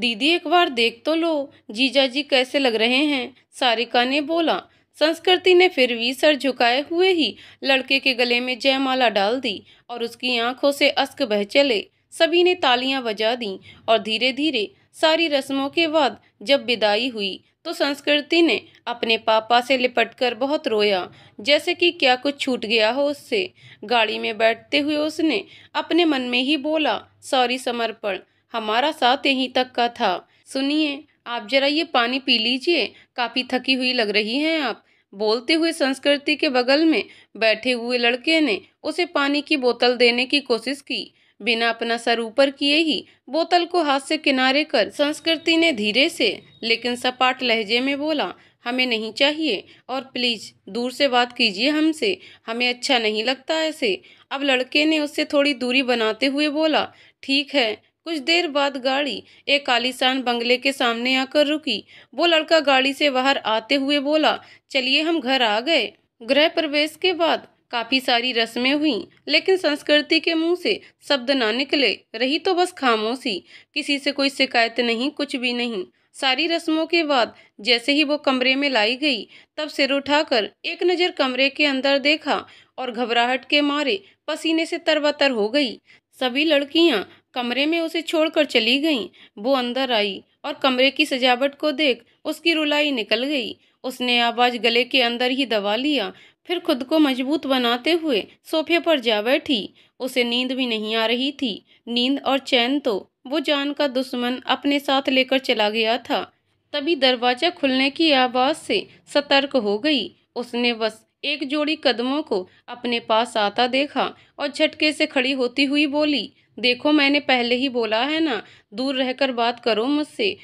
दीदी एक बार देख तो लो जीजा जी कैसे लग रहे हैं सारिका ने बोला संस्कृति ने फिर भी सर झुकाए हुए ही लड़के के गले में जयमाला डाल दी और उसकी आंखों से अस्क बह चले सभी ने तालियां बजा दी और धीरे धीरे सारी रस्मों के बाद जब विदाई हुई तो संस्कृति ने अपने पापा से लिपटकर बहुत रोया जैसे कि क्या कुछ छूट गया हो उससे गाड़ी में बैठते हुए उसने अपने मन में ही बोला सॉरी समर्पण हमारा साथ यहीं तक का था सुनिए आप जरा ये पानी पी लीजिए काफ़ी थकी हुई लग रही हैं आप बोलते हुए संस्कृति के बगल में बैठे हुए लड़के ने उसे पानी की बोतल देने की कोशिश की बिना अपना सर ऊपर किए ही बोतल को हाथ से किनारे कर संस्कृति ने धीरे से लेकिन सपाट लहजे में बोला हमें नहीं चाहिए और प्लीज दूर से बात कीजिए हमसे हमें अच्छा नहीं लगता ऐसे अब लड़के ने उससे थोड़ी दूरी बनाते हुए बोला ठीक है कुछ देर बाद गाड़ी एक आलीशान बंगले के सामने आकर रुकी वो लड़का गाड़ी से बाहर आते हुए बोला चलिए हम घर आ गए गृह प्रवेश के बाद काफ़ी सारी रस्में हुई लेकिन संस्कृति के मुंह से शब्द ना निकले रही तो बस खामोशी किसी से कोई शिकायत नहीं कुछ भी नहीं सारी रस्मों के बाद जैसे ही वो कमरे में लाई गई तब सिर उठाकर एक नज़र कमरे के अंदर देखा और घबराहट के मारे पसीने से तरबतर हो गई सभी लड़कियां कमरे में उसे छोड़कर चली गई वो अंदर आई और कमरे की सजावट को देख उसकी रुलाई निकल गई उसने आवाज गले के अंदर ही दबा लिया फिर खुद को मजबूत बनाते हुए सोफे पर जा बैठी उसे नींद भी नहीं आ रही थी नींद और चैन तो वो जान का दुश्मन अपने साथ लेकर चला गया था तभी दरवाजा खुलने की आवाज़ से सतर्क हो गई उसने बस एक जोड़ी कदमों को अपने पास आता देखा और झटके से खड़ी होती हुई बोली देखो मैंने पहले ही बोला है ना दूर रहकर बात करो मुझसे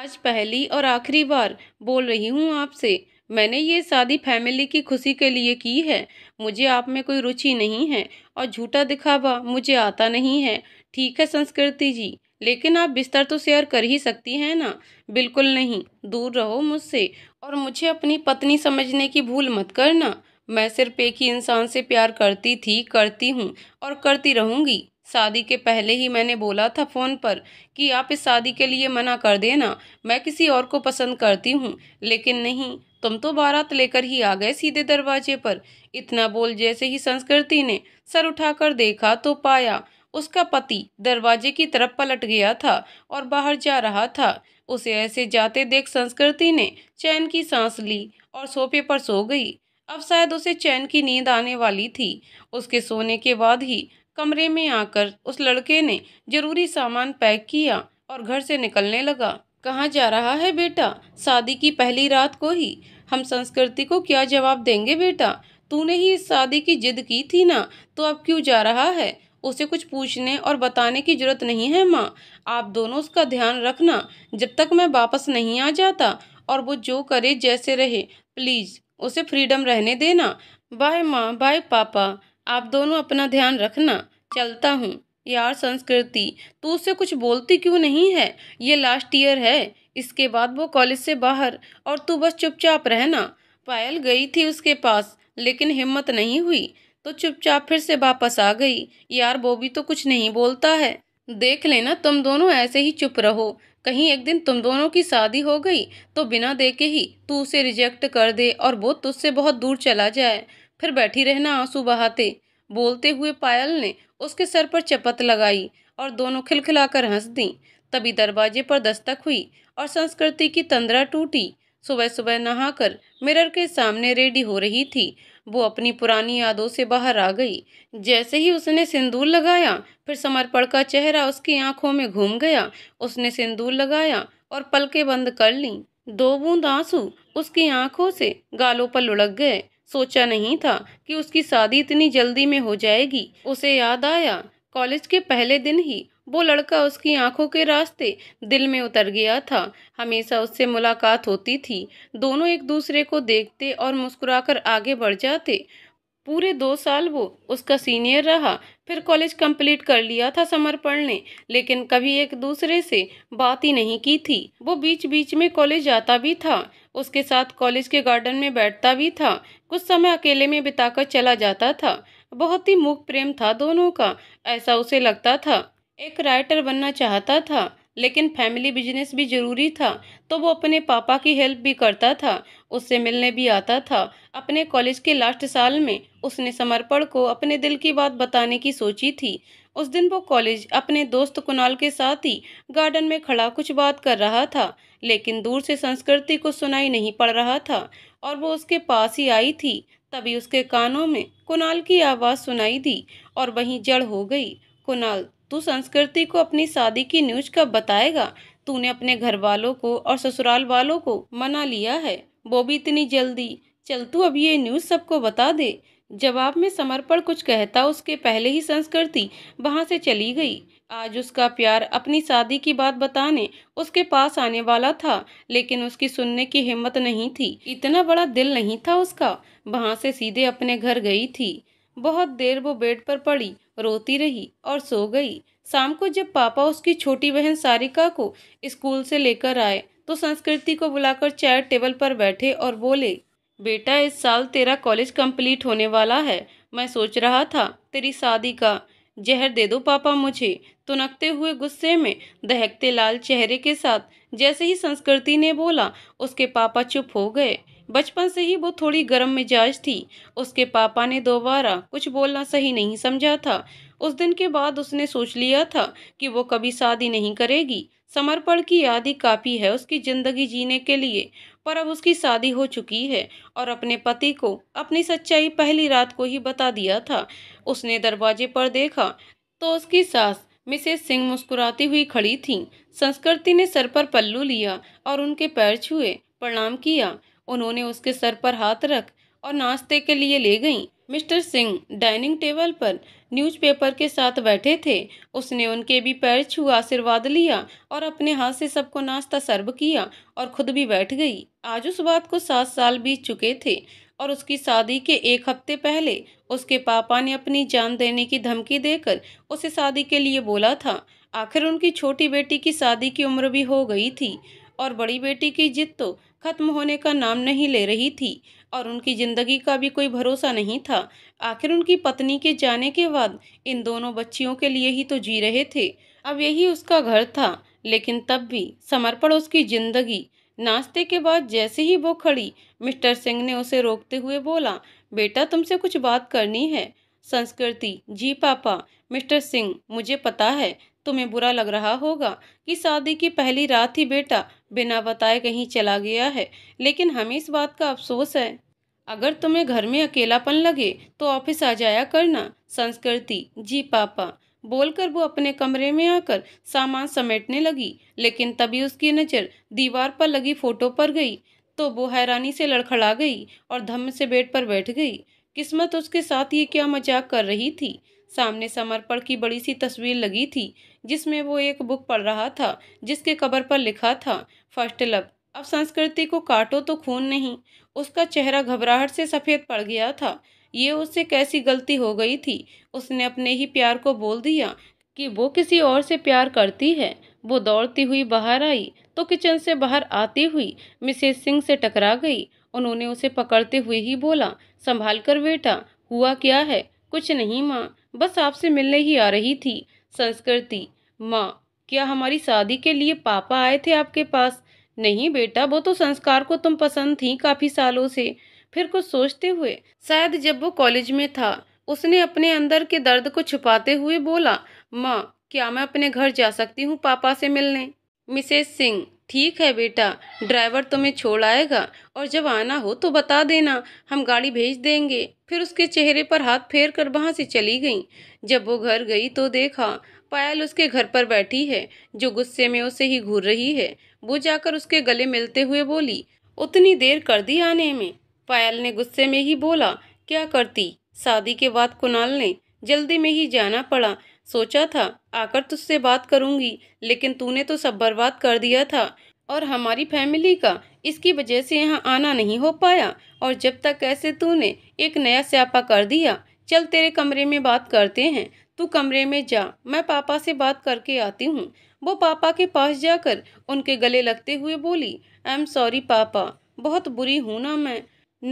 आज पहली और आखिरी बार बोल रही हूँ आपसे मैंने ये शादी फैमिली की खुशी के लिए की है मुझे आप में कोई रुचि नहीं है और झूठा दिखावा मुझे आता नहीं है ठीक है संस्कृति जी लेकिन आप बिस्तर तो शेयर कर ही सकती हैं ना बिल्कुल नहीं दूर रहो मुझसे और मुझे अपनी पत्नी समझने की भूल मत करना मैं सिर्फ एक ही इंसान से प्यार करती थी करती हूँ और करती रहूँगी शादी के पहले ही मैंने बोला था फ़ोन पर कि आप इस शादी के लिए मना कर देना मैं किसी और को पसंद करती हूँ लेकिन नहीं तुम तो बारात लेकर ही आ गए सीधे दरवाजे पर इतना बोल जैसे ही संस्कृति ने सर उठाकर देखा तो पाया उसका पति दरवाजे की तरफ पलट गया था और बाहर जा रहा था उसे ऐसे जाते देख संस्कृति ने चैन की सांस ली और सोफे पर सो गई अब शायद उसे चैन की नींद आने वाली थी उसके सोने के बाद ही कमरे में आकर उस लड़के ने जरूरी सामान पैक किया और घर से निकलने लगा कहाँ जा रहा है बेटा शादी की पहली रात को ही हम संस्कृति को क्या जवाब देंगे बेटा तूने ही इस शादी की जिद की थी ना तो अब क्यों जा रहा है उसे कुछ पूछने और बताने की जरूरत नहीं है माँ आप दोनों उसका ध्यान रखना जब तक मैं वापस नहीं आ जाता और वो जो करे जैसे रहे प्लीज़ उसे फ्रीडम रहने देना बाय माँ बाय पापा आप दोनों अपना ध्यान रखना चलता हूँ यार संस्कृति तू उससे कुछ बोलती क्यों नहीं है ये लास्ट ईयर है इसके बाद वो कॉलेज से बाहर और तू बस चुपचाप रहना पायल गई थी उसके पास लेकिन हिम्मत नहीं हुई तो चुपचाप फिर से वापस आ गई यार वो भी तो कुछ नहीं बोलता है देख लेना तुम दोनों ऐसे ही चुप रहो कहीं एक दिन तुम दोनों की शादी हो गई तो बिना देखे ही तू उसे रिजेक्ट कर दे और वो तुझसे बहुत दूर चला जाए फिर बैठी रहना आंसू बहाते बोलते हुए पायल ने उसके सर पर चपत लगाई और दोनों खिलखिलाकर हंस दीं तभी दरवाजे पर दस्तक हुई और संस्कृति की तंद्रा टूटी सुबह सुबह नहाकर मिरर के सामने रेडी हो रही थी वो अपनी पुरानी यादों से बाहर आ गई जैसे ही उसने सिंदूर लगाया फिर समर्पण का चेहरा उसकी आंखों में घूम गया उसने सिंदूर लगाया और पलके बंद कर लीं दो बूंद आंसू उसकी आंखों से गालों पर लुढ़क गए सोचा नहीं था कि उसकी शादी इतनी जल्दी में हो जाएगी उसे याद आया कॉलेज के पहले दिन ही वो लड़का उसकी आंखों के रास्ते दिल में उतर गया था हमेशा उससे मुलाकात होती थी दोनों एक दूसरे को देखते और मुस्कुराकर आगे बढ़ जाते पूरे दो साल वो उसका सीनियर रहा फिर कॉलेज कंप्लीट कर लिया था समर्पण ने लेकिन कभी एक दूसरे से बात ही नहीं की थी वो बीच बीच में कॉलेज जाता भी था उसके साथ कॉलेज के गार्डन में बैठता भी था कुछ समय अकेले में बिताकर चला जाता था बहुत ही मूक प्रेम था दोनों का ऐसा उसे लगता था एक राइटर बनना चाहता था लेकिन फैमिली बिजनेस भी जरूरी था तो वो अपने पापा की हेल्प भी करता था उससे मिलने भी आता था अपने कॉलेज के लास्ट साल में उसने समर्पण को अपने दिल की बात बताने की सोची थी उस दिन वो कॉलेज अपने दोस्त कुणाल के साथ ही गार्डन में खड़ा कुछ बात कर रहा था लेकिन दूर से संस्कृति को सुनाई नहीं पड़ रहा था और वो उसके पास ही आई थी तभी उसके कानों में कुणाल की आवाज़ सुनाई दी और वहीं जड़ हो गई कुणाल तू संस्कृति को अपनी शादी की न्यूज कब बताएगा तूने अपने घर वालों को और ससुराल वालों को मना लिया है वो भी इतनी जल्दी चल तू अब ये न्यूज सबको बता दे जवाब में समर्पण कुछ कहता उसके पहले ही संस्कृति वहाँ से चली गई आज उसका प्यार अपनी शादी की बात बताने उसके पास आने वाला था लेकिन उसकी सुनने की हिम्मत नहीं थी इतना बड़ा दिल नहीं था उसका वहाँ से सीधे अपने घर गई थी बहुत देर वो बेड पर पड़ी रोती रही और सो गई शाम को जब पापा उसकी छोटी बहन सारिका को स्कूल से लेकर आए तो संस्कृति को बुलाकर चेयर टेबल पर बैठे और बोले बेटा इस साल तेरा कॉलेज कंप्लीट होने वाला है मैं सोच रहा था तेरी शादी का जहर दे दो पापा मुझे तुनकते हुए गुस्से में दहकते लाल चेहरे के साथ जैसे ही संस्कृति ने बोला उसके पापा चुप हो गए बचपन से ही वो थोड़ी गर्म मिजाज थी उसके पापा ने दोबारा कुछ बोलना सही नहीं समझा था उस दिन के बाद उसने सोच लिया था कि वो कभी शादी नहीं करेगी समर्पण की याद ही काफ़ी है उसकी ज़िंदगी जीने के लिए पर अब उसकी शादी हो चुकी है और अपने पति को अपनी सच्चाई पहली रात को ही बता दिया था उसने दरवाजे पर देखा तो उसकी सास मिसेस सिंह मुस्कुराती हुई खड़ी थीं संस्कृति ने सर पर पल्लू लिया और उनके पैर छुए प्रणाम किया उन्होंने उसके सर पर हाथ रख और नाश्ते के लिए ले गईं मिस्टर सिंह डाइनिंग टेबल पर न्यूज़पेपर के साथ बैठे थे उसने उनके भी पैर छू आशीर्वाद लिया और अपने हाथ से सबको नाश्ता सर्व किया और खुद भी बैठ गई आज उस बात को सात साल बीत चुके थे और उसकी शादी के एक हफ्ते पहले उसके पापा ने अपनी जान देने की धमकी देकर उसे शादी के लिए बोला था आखिर उनकी छोटी बेटी की शादी की उम्र भी हो गई थी और बड़ी बेटी की जिद तो खत्म होने का नाम नहीं ले रही थी और उनकी ज़िंदगी का भी कोई भरोसा नहीं था आखिर उनकी पत्नी के जाने के बाद इन दोनों बच्चियों के लिए ही तो जी रहे थे अब यही उसका घर था लेकिन तब भी समर्पण उसकी ज़िंदगी नाश्ते के बाद जैसे ही वो खड़ी मिस्टर सिंह ने उसे रोकते हुए बोला बेटा तुमसे कुछ बात करनी है संस्कृति जी पापा मिस्टर सिंह मुझे पता है तुम्हें बुरा लग रहा होगा कि शादी की पहली रात ही बेटा बिना बताए कहीं चला गया है लेकिन हमें इस बात का अफसोस है अगर तुम्हें घर में अकेलापन लगे तो ऑफिस आ जाया करना संस्कृति जी पापा बोलकर वो अपने कमरे में आकर सामान समेटने लगी लेकिन तभी उसकी नज़र दीवार पर लगी फोटो पर गई तो वो हैरानी से लड़खड़ा गई और धम्म से बेड पर बैठ गई किस्मत उसके साथ ये क्या मजाक कर रही थी सामने समर्पण की बड़ी सी तस्वीर लगी थी जिसमें वो एक बुक पढ़ रहा था जिसके कबर पर लिखा था फर्स्ट लव अब संस्कृति को काटो तो खून नहीं उसका चेहरा घबराहट से सफ़ेद पड़ गया था ये उससे कैसी गलती हो गई थी उसने अपने ही प्यार को बोल दिया कि वो किसी और से प्यार करती है वो दौड़ती हुई बाहर आई तो किचन से बाहर आती हुई मिसेस सिंह से टकरा गई उन्होंने उसे पकड़ते हुए ही बोला संभाल कर बेटा हुआ क्या है कुछ नहीं माँ बस आपसे मिलने ही आ रही थी संस्कृति माँ क्या हमारी शादी के लिए पापा आए थे आपके पास नहीं बेटा वो तो संस्कार को तुम पसंद थी काफ़ी सालों से फिर कुछ सोचते हुए शायद जब वो कॉलेज में था उसने अपने अंदर के दर्द को छुपाते हुए बोला माँ क्या मैं अपने घर जा सकती हूँ पापा से मिलने मिसेस सिंह ठीक है बेटा ड्राइवर तुम्हें छोड़ आएगा और जब आना हो तो बता देना हम गाड़ी भेज देंगे फिर उसके चेहरे पर हाथ फेर कर वहाँ से चली गई जब वो घर गई तो देखा पायल उसके घर पर बैठी है जो गुस्से में उसे ही घूर रही है वो जाकर उसके गले मिलते हुए बोली उतनी देर कर दी आने में पायल ने गुस्से में ही बोला क्या करती शादी के बाद कुणाल ने जल्दी में ही जाना पड़ा सोचा था आकर तुझसे बात करूंगी लेकिन तूने तो सब बर्बाद कर दिया था और हमारी फैमिली का इसकी वजह से यहाँ आना नहीं हो पाया और जब तक ऐसे तूने एक नया स्यापा कर दिया चल तेरे कमरे में बात करते हैं तू कमरे में जा मैं पापा से बात करके आती हूँ वो पापा के पास जाकर उनके गले लगते हुए बोली आई एम सॉरी पापा बहुत बुरी हूं ना मैं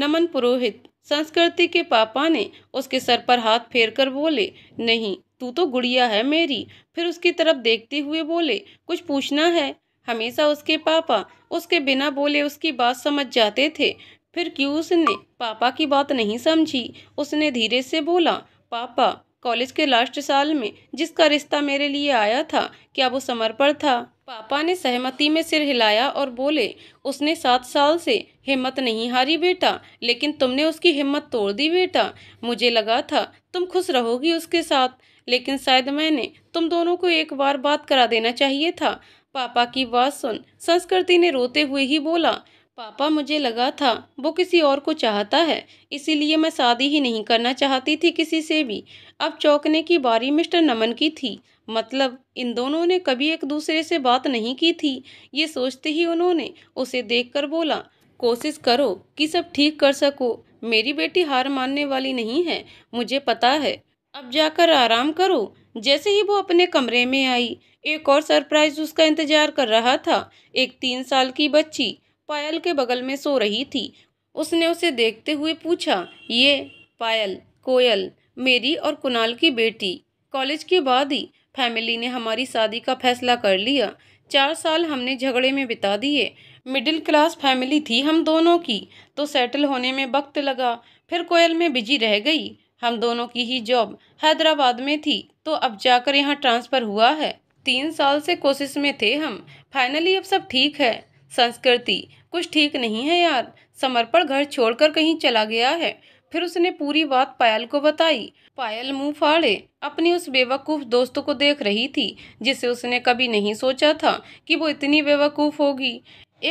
नमन पुरोहित संस्कृति के पापा ने उसके सर पर हाथ फेर कर बोले नहीं तू तो गुड़िया है मेरी फिर उसकी तरफ देखते हुए बोले कुछ पूछना है हमेशा उसके पापा उसके बिना बोले उसकी बात समझ जाते थे फिर क्यों उसने पापा की बात नहीं समझी उसने धीरे से बोला पापा कॉलेज के लास्ट साल में जिसका रिश्ता मेरे लिए आया था क्या वो समर्पण था पापा ने सहमति में सिर हिलाया और बोले उसने सात साल से हिम्मत नहीं हारी बेटा लेकिन तुमने उसकी हिम्मत तोड़ दी बेटा मुझे लगा था तुम खुश रहोगी उसके साथ लेकिन शायद मैंने तुम दोनों को एक बार बात करा देना चाहिए था पापा की बात सुन संस्कृति ने रोते हुए ही बोला पापा मुझे लगा था वो किसी और को चाहता है इसीलिए मैं शादी ही नहीं करना चाहती थी किसी से भी अब चौंकने की बारी मिस्टर नमन की थी मतलब इन दोनों ने कभी एक दूसरे से बात नहीं की थी ये सोचते ही उन्होंने उसे देखकर बोला कोशिश करो कि सब ठीक कर सको मेरी बेटी हार मानने वाली नहीं है मुझे पता है अब जाकर आराम करो जैसे ही वो अपने कमरे में आई एक और सरप्राइज उसका इंतजार कर रहा था एक तीन साल की बच्ची पायल के बगल में सो रही थी उसने उसे देखते हुए पूछा ये पायल कोयल मेरी और कुणाल की बेटी कॉलेज के बाद ही फैमिली ने हमारी शादी का फैसला कर लिया चार साल हमने झगड़े में बिता दिए मिडिल क्लास फैमिली थी हम दोनों की तो सेटल होने में वक्त लगा फिर कोयल में बिजी रह गई हम दोनों की ही जॉब हैदराबाद में थी तो अब जाकर यहाँ ट्रांसफ़र हुआ है तीन साल से कोशिश में थे हम फाइनली अब सब ठीक है संस्कृति कुछ ठीक नहीं है यार समर्पण घर छोड़कर कहीं चला गया है फिर उसने पूरी बात पायल को बताई पायल मुंह फाड़े अपनी उस बेवकूफ़ दोस्त को देख रही थी जिसे उसने कभी नहीं सोचा था कि वो इतनी बेवकूफ़ होगी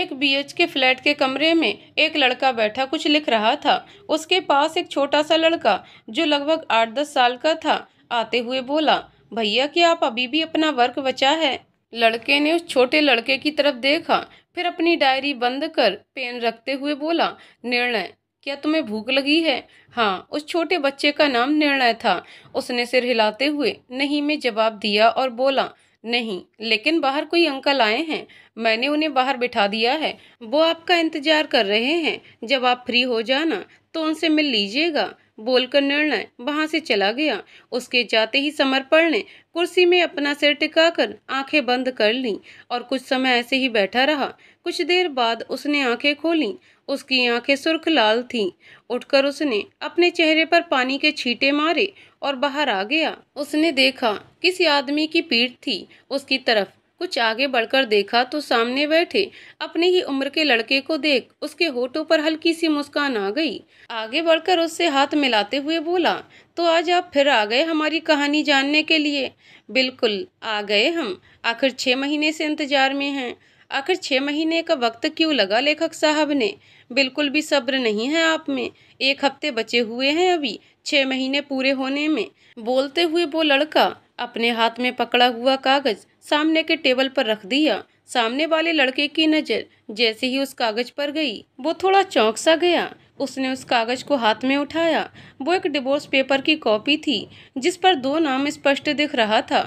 एक एच के फ्लैट के कमरे में एक लड़का बैठा कुछ लिख रहा था उसके पास एक छोटा सा लड़का जो लगभग आठ दस साल का था आते हुए बोला भैया क्या आप अभी भी अपना वर्क बचा है लड़के ने उस छोटे लड़के की तरफ देखा फिर अपनी डायरी बंद कर पेन रखते हुए बोला निर्णय क्या तुम्हें भूख लगी है हाँ उस छोटे बच्चे का नाम निर्णय था उसने सिर हिलाते हुए नहीं में जवाब दिया और बोला नहीं लेकिन बाहर कोई अंकल आए हैं मैंने उन्हें बाहर बिठा दिया है वो आपका इंतजार कर रहे हैं जब आप फ्री हो जाना तो उनसे मिल लीजिएगा बोलकर निर्णय वहां से चला गया उसके जाते ही समर्पण ने कुर्सी में अपना सिर टिकाकर आंखें बंद कर ली और कुछ समय ऐसे ही बैठा रहा कुछ देर बाद उसने आंखें खोली उसकी आंखें सुर्ख लाल थीं उठकर उसने अपने चेहरे पर पानी के छींटे मारे और बाहर आ गया उसने देखा किसी आदमी की पीठ थी उसकी तरफ कुछ आगे बढ़कर देखा तो सामने बैठे अपने ही उम्र के लड़के को देख उसके होठों पर हल्की सी मुस्कान आ गई आगे बढ़कर उससे हाथ मिलाते हुए बोला तो आज आप फिर आ गए हमारी कहानी जानने के लिए बिल्कुल आ गए हम आखिर छः महीने से इंतज़ार में हैं आखिर छः महीने का वक्त क्यों लगा लेखक साहब ने बिल्कुल भी सब्र नहीं है आप में एक हफ्ते बचे हुए हैं अभी छः महीने पूरे होने में बोलते हुए वो लड़का अपने हाथ में पकड़ा हुआ कागज़ सामने के टेबल पर रख दिया सामने वाले लड़के की नज़र जैसे ही उस कागज़ पर गई वो थोड़ा चौंक सा गया उसने उस कागज को हाथ में उठाया वो एक डिवोर्स पेपर की कॉपी थी जिस पर दो नाम स्पष्ट दिख रहा था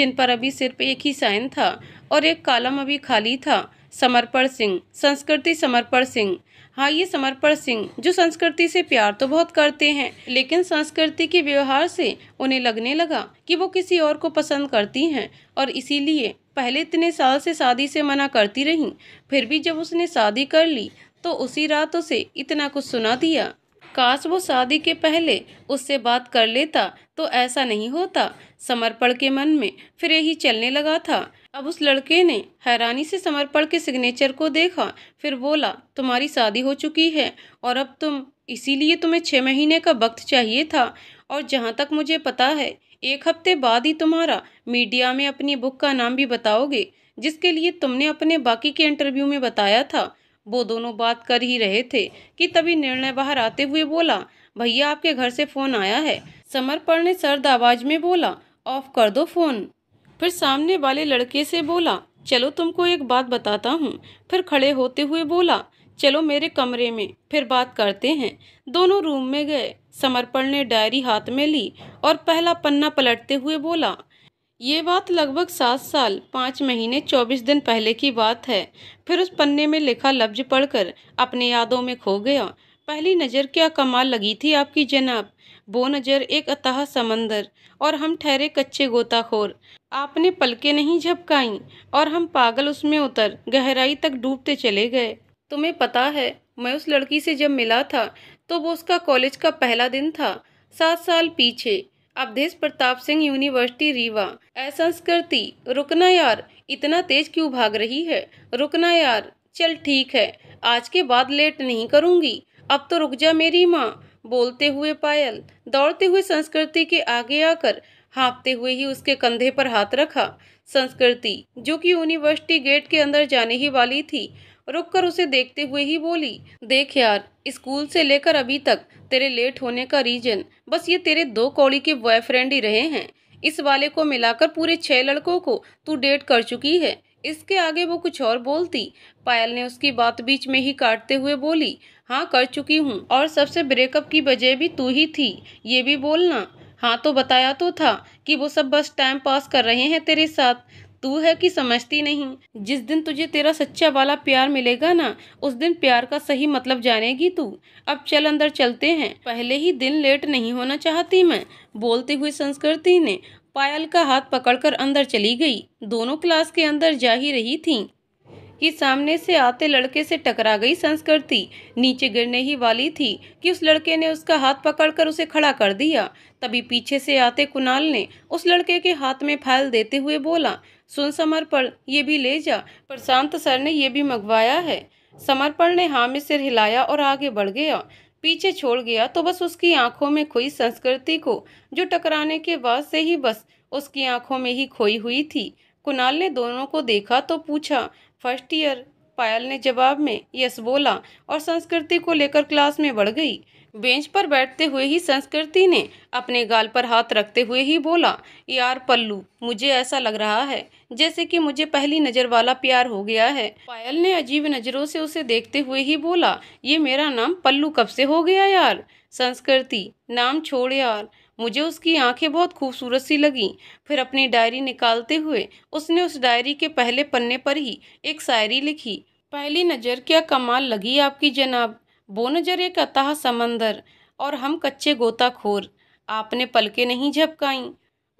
जिन पर अभी सिर्फ एक ही साइन था और एक कालम अभी खाली था समर्पण सिंह संस्कृति समर्पण सिंह हाँ ये समर्पण सिंह जो संस्कृति से प्यार तो बहुत करते हैं लेकिन संस्कृति के व्यवहार से उन्हें लगने लगा कि वो किसी और को पसंद करती हैं और इसीलिए पहले इतने साल से शादी से मना करती रहीं फिर भी जब उसने शादी कर ली तो उसी रात उसे इतना कुछ सुना दिया काश वो शादी के पहले उससे बात कर लेता तो ऐसा नहीं होता समर्पण के मन में फिर यही चलने लगा था अब उस लड़के ने हैरानी से समर्पण के सिग्नेचर को देखा फिर बोला तुम्हारी शादी हो चुकी है और अब तुम इसीलिए तुम्हें छः महीने का वक्त चाहिए था और जहाँ तक मुझे पता है एक हफ्ते बाद ही तुम्हारा मीडिया में अपनी बुक का नाम भी बताओगे जिसके लिए तुमने अपने बाकी के इंटरव्यू में बताया था वो दोनों बात कर ही रहे थे कि तभी निर्णय बाहर आते हुए बोला भैया आपके घर से फ़ोन आया है समर्पण ने सर्द आवाज़ में बोला ऑफ कर दो फ़ोन फिर सामने वाले लड़के से बोला चलो तुमको एक बात बताता हूँ फिर खड़े होते हुए बोला चलो मेरे कमरे में फिर बात करते हैं दोनों रूम में गए समर्पण ने डायरी हाथ में ली और पहला पन्ना पलटते हुए बोला ये बात लगभग सात साल पाँच महीने चौबीस दिन पहले की बात है फिर उस पन्ने में लिखा लफ्ज पढ़कर अपने यादों में खो गया पहली नज़र क्या कमाल लगी थी आपकी जनाब वो नज़र एक अतः समंदर और हम ठहरे कच्चे गोताखोर आपने पलके नहीं झपकाई और हम पागल उसमें उतर गहराई तक डूबते चले गए तुम्हें पता है मैं उस लड़की से जब मिला था तो वो उसका कॉलेज का पहला दिन था सात साल पीछे अवधेश प्रताप सिंह यूनिवर्सिटी रीवा असंस्कृति रुकना यार इतना तेज क्यों भाग रही है रुकना यार चल ठीक है आज के बाद लेट नहीं करूँगी अब तो रुक जा मेरी माँ बोलते हुए पायल दौड़ते हुए संस्कृति के आगे आकर हाँपते हुए ही उसके कंधे पर हाथ रखा संस्कृति जो कि यूनिवर्सिटी गेट के अंदर जाने ही वाली थी रुककर उसे देखते हुए ही बोली देख यार स्कूल से लेकर अभी तक तेरे लेट होने का रीजन बस ये तेरे दो कौड़ी के बॉयफ्रेंड ही रहे हैं इस वाले को मिलाकर पूरे छह लड़कों को तू डेट कर चुकी है इसके आगे वो कुछ और बोलती पायल ने उसकी बात बीच में ही काटते हुए बोली हाँ कर चुकी हूँ और सबसे ब्रेकअप की वजह भी तू ही थी ये भी बोलना हाँ तो बताया तो था कि वो सब बस टाइम पास कर रहे हैं तेरे साथ तू है कि समझती नहीं जिस दिन तुझे तेरा सच्चा वाला प्यार मिलेगा ना उस दिन प्यार का सही मतलब जानेगी तू अब चल अंदर चलते हैं पहले ही दिन लेट नहीं होना चाहती मैं बोलती हुई संस्कृति ने पायल का हाथ पकड़कर अंदर चली गई दोनों क्लास के अंदर जा ही रही थी कि सामने से आते लड़के से टकरा गई संस्कृति नीचे गिरने ही वाली थी कि उस लड़के ने उसका हाथ पकड़कर उसे खड़ा कर दिया तभी पीछे से आते कुणाल ने उस लड़के के हाथ में फाइल देते हुए बोला सुन समर्पण ये भी ले जा पर शांत सर ने यह भी मंगवाया है समर्पण ने हाँ में सिर हिलाया और आगे बढ़ गया पीछे छोड़ गया तो बस उसकी आंखों में खोई संस्कृति को जो टकराने के बाद से ही बस उसकी आंखों में ही खोई हुई थी कुणाल ने दोनों को देखा तो पूछा फर्स्ट ईयर पायल ने जवाब में यस बोला और संस्कृति को लेकर क्लास में बढ़ गई बेंच पर बैठते हुए ही संस्कृति ने अपने गाल पर हाथ रखते हुए ही बोला यार पल्लू मुझे ऐसा लग रहा है जैसे कि मुझे पहली नज़र वाला प्यार हो गया है पायल ने अजीब नज़रों से उसे देखते हुए ही बोला ये मेरा नाम पल्लू कब से हो गया यार संस्कृति नाम छोड़ यार मुझे उसकी आंखें बहुत खूबसूरत सी लगी फिर अपनी डायरी निकालते हुए उसने उस डायरी के पहले पन्ने पर ही एक शायरी लिखी पहली नज़र क्या कमाल लगी आपकी जनाब बोनजर एक अतः समंदर और हम कच्चे गोताखोर आपने पलके नहीं झपकाई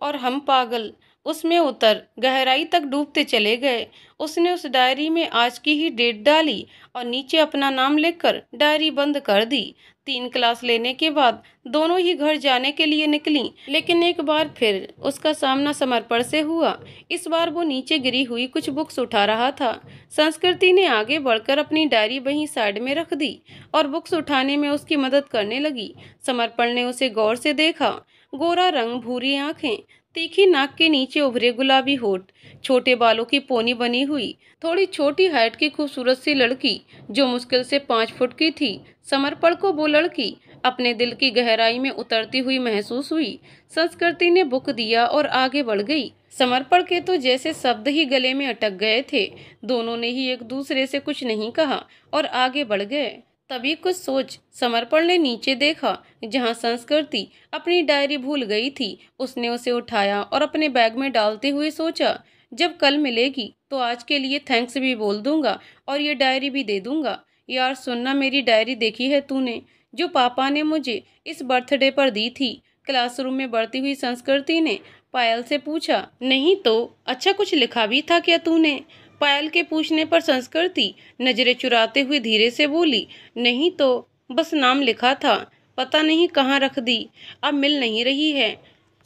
और हम पागल उसमें उतर गहराई तक डूबते चले गए उसने उस डायरी में आज की ही डेट डाली और नीचे अपना नाम लिखकर डायरी बंद कर दी तीन क्लास लेने के बाद दोनों ही घर जाने के लिए निकली लेकिन एक बार फिर उसका सामना समर्पण से हुआ इस बार वो नीचे गिरी हुई कुछ बुक्स उठा रहा था संस्कृति ने आगे बढ़कर अपनी डायरी वहीं साइड में रख दी और बुक्स उठाने में उसकी मदद करने लगी समर्पण ने उसे गौर से देखा गोरा रंग भूरी आंखें तीखी नाक के नीचे उभरे गुलाबी होठ छोटे बालों की पोनी बनी हुई थोड़ी छोटी हाइट की खूबसूरत सी लड़की जो मुश्किल से पाँच फुट की थी समर्पण को वो लड़की अपने दिल की गहराई में उतरती हुई महसूस हुई संस्कृति ने बुक दिया और आगे बढ़ गई समर्पण के तो जैसे शब्द ही गले में अटक गए थे दोनों ने ही एक दूसरे से कुछ नहीं कहा और आगे बढ़ गए तभी कुछ सोच समर्पण ने नीचे देखा जहां संस्कृति अपनी डायरी भूल गई थी उसने उसे उठाया और अपने बैग में डालते हुए सोचा जब कल मिलेगी तो आज के लिए थैंक्स भी बोल दूंगा और ये डायरी भी दे दूंगा यार सुनना मेरी डायरी देखी है तूने जो पापा ने मुझे इस बर्थडे पर दी थी क्लासरूम में बढ़ती हुई संस्कृति ने पायल से पूछा नहीं तो अच्छा कुछ लिखा भी था क्या तूने पायल के पूछने पर संस्कृति नजरें चुराते हुए धीरे से बोली नहीं तो बस नाम लिखा था पता नहीं कहाँ रख दी अब मिल नहीं रही है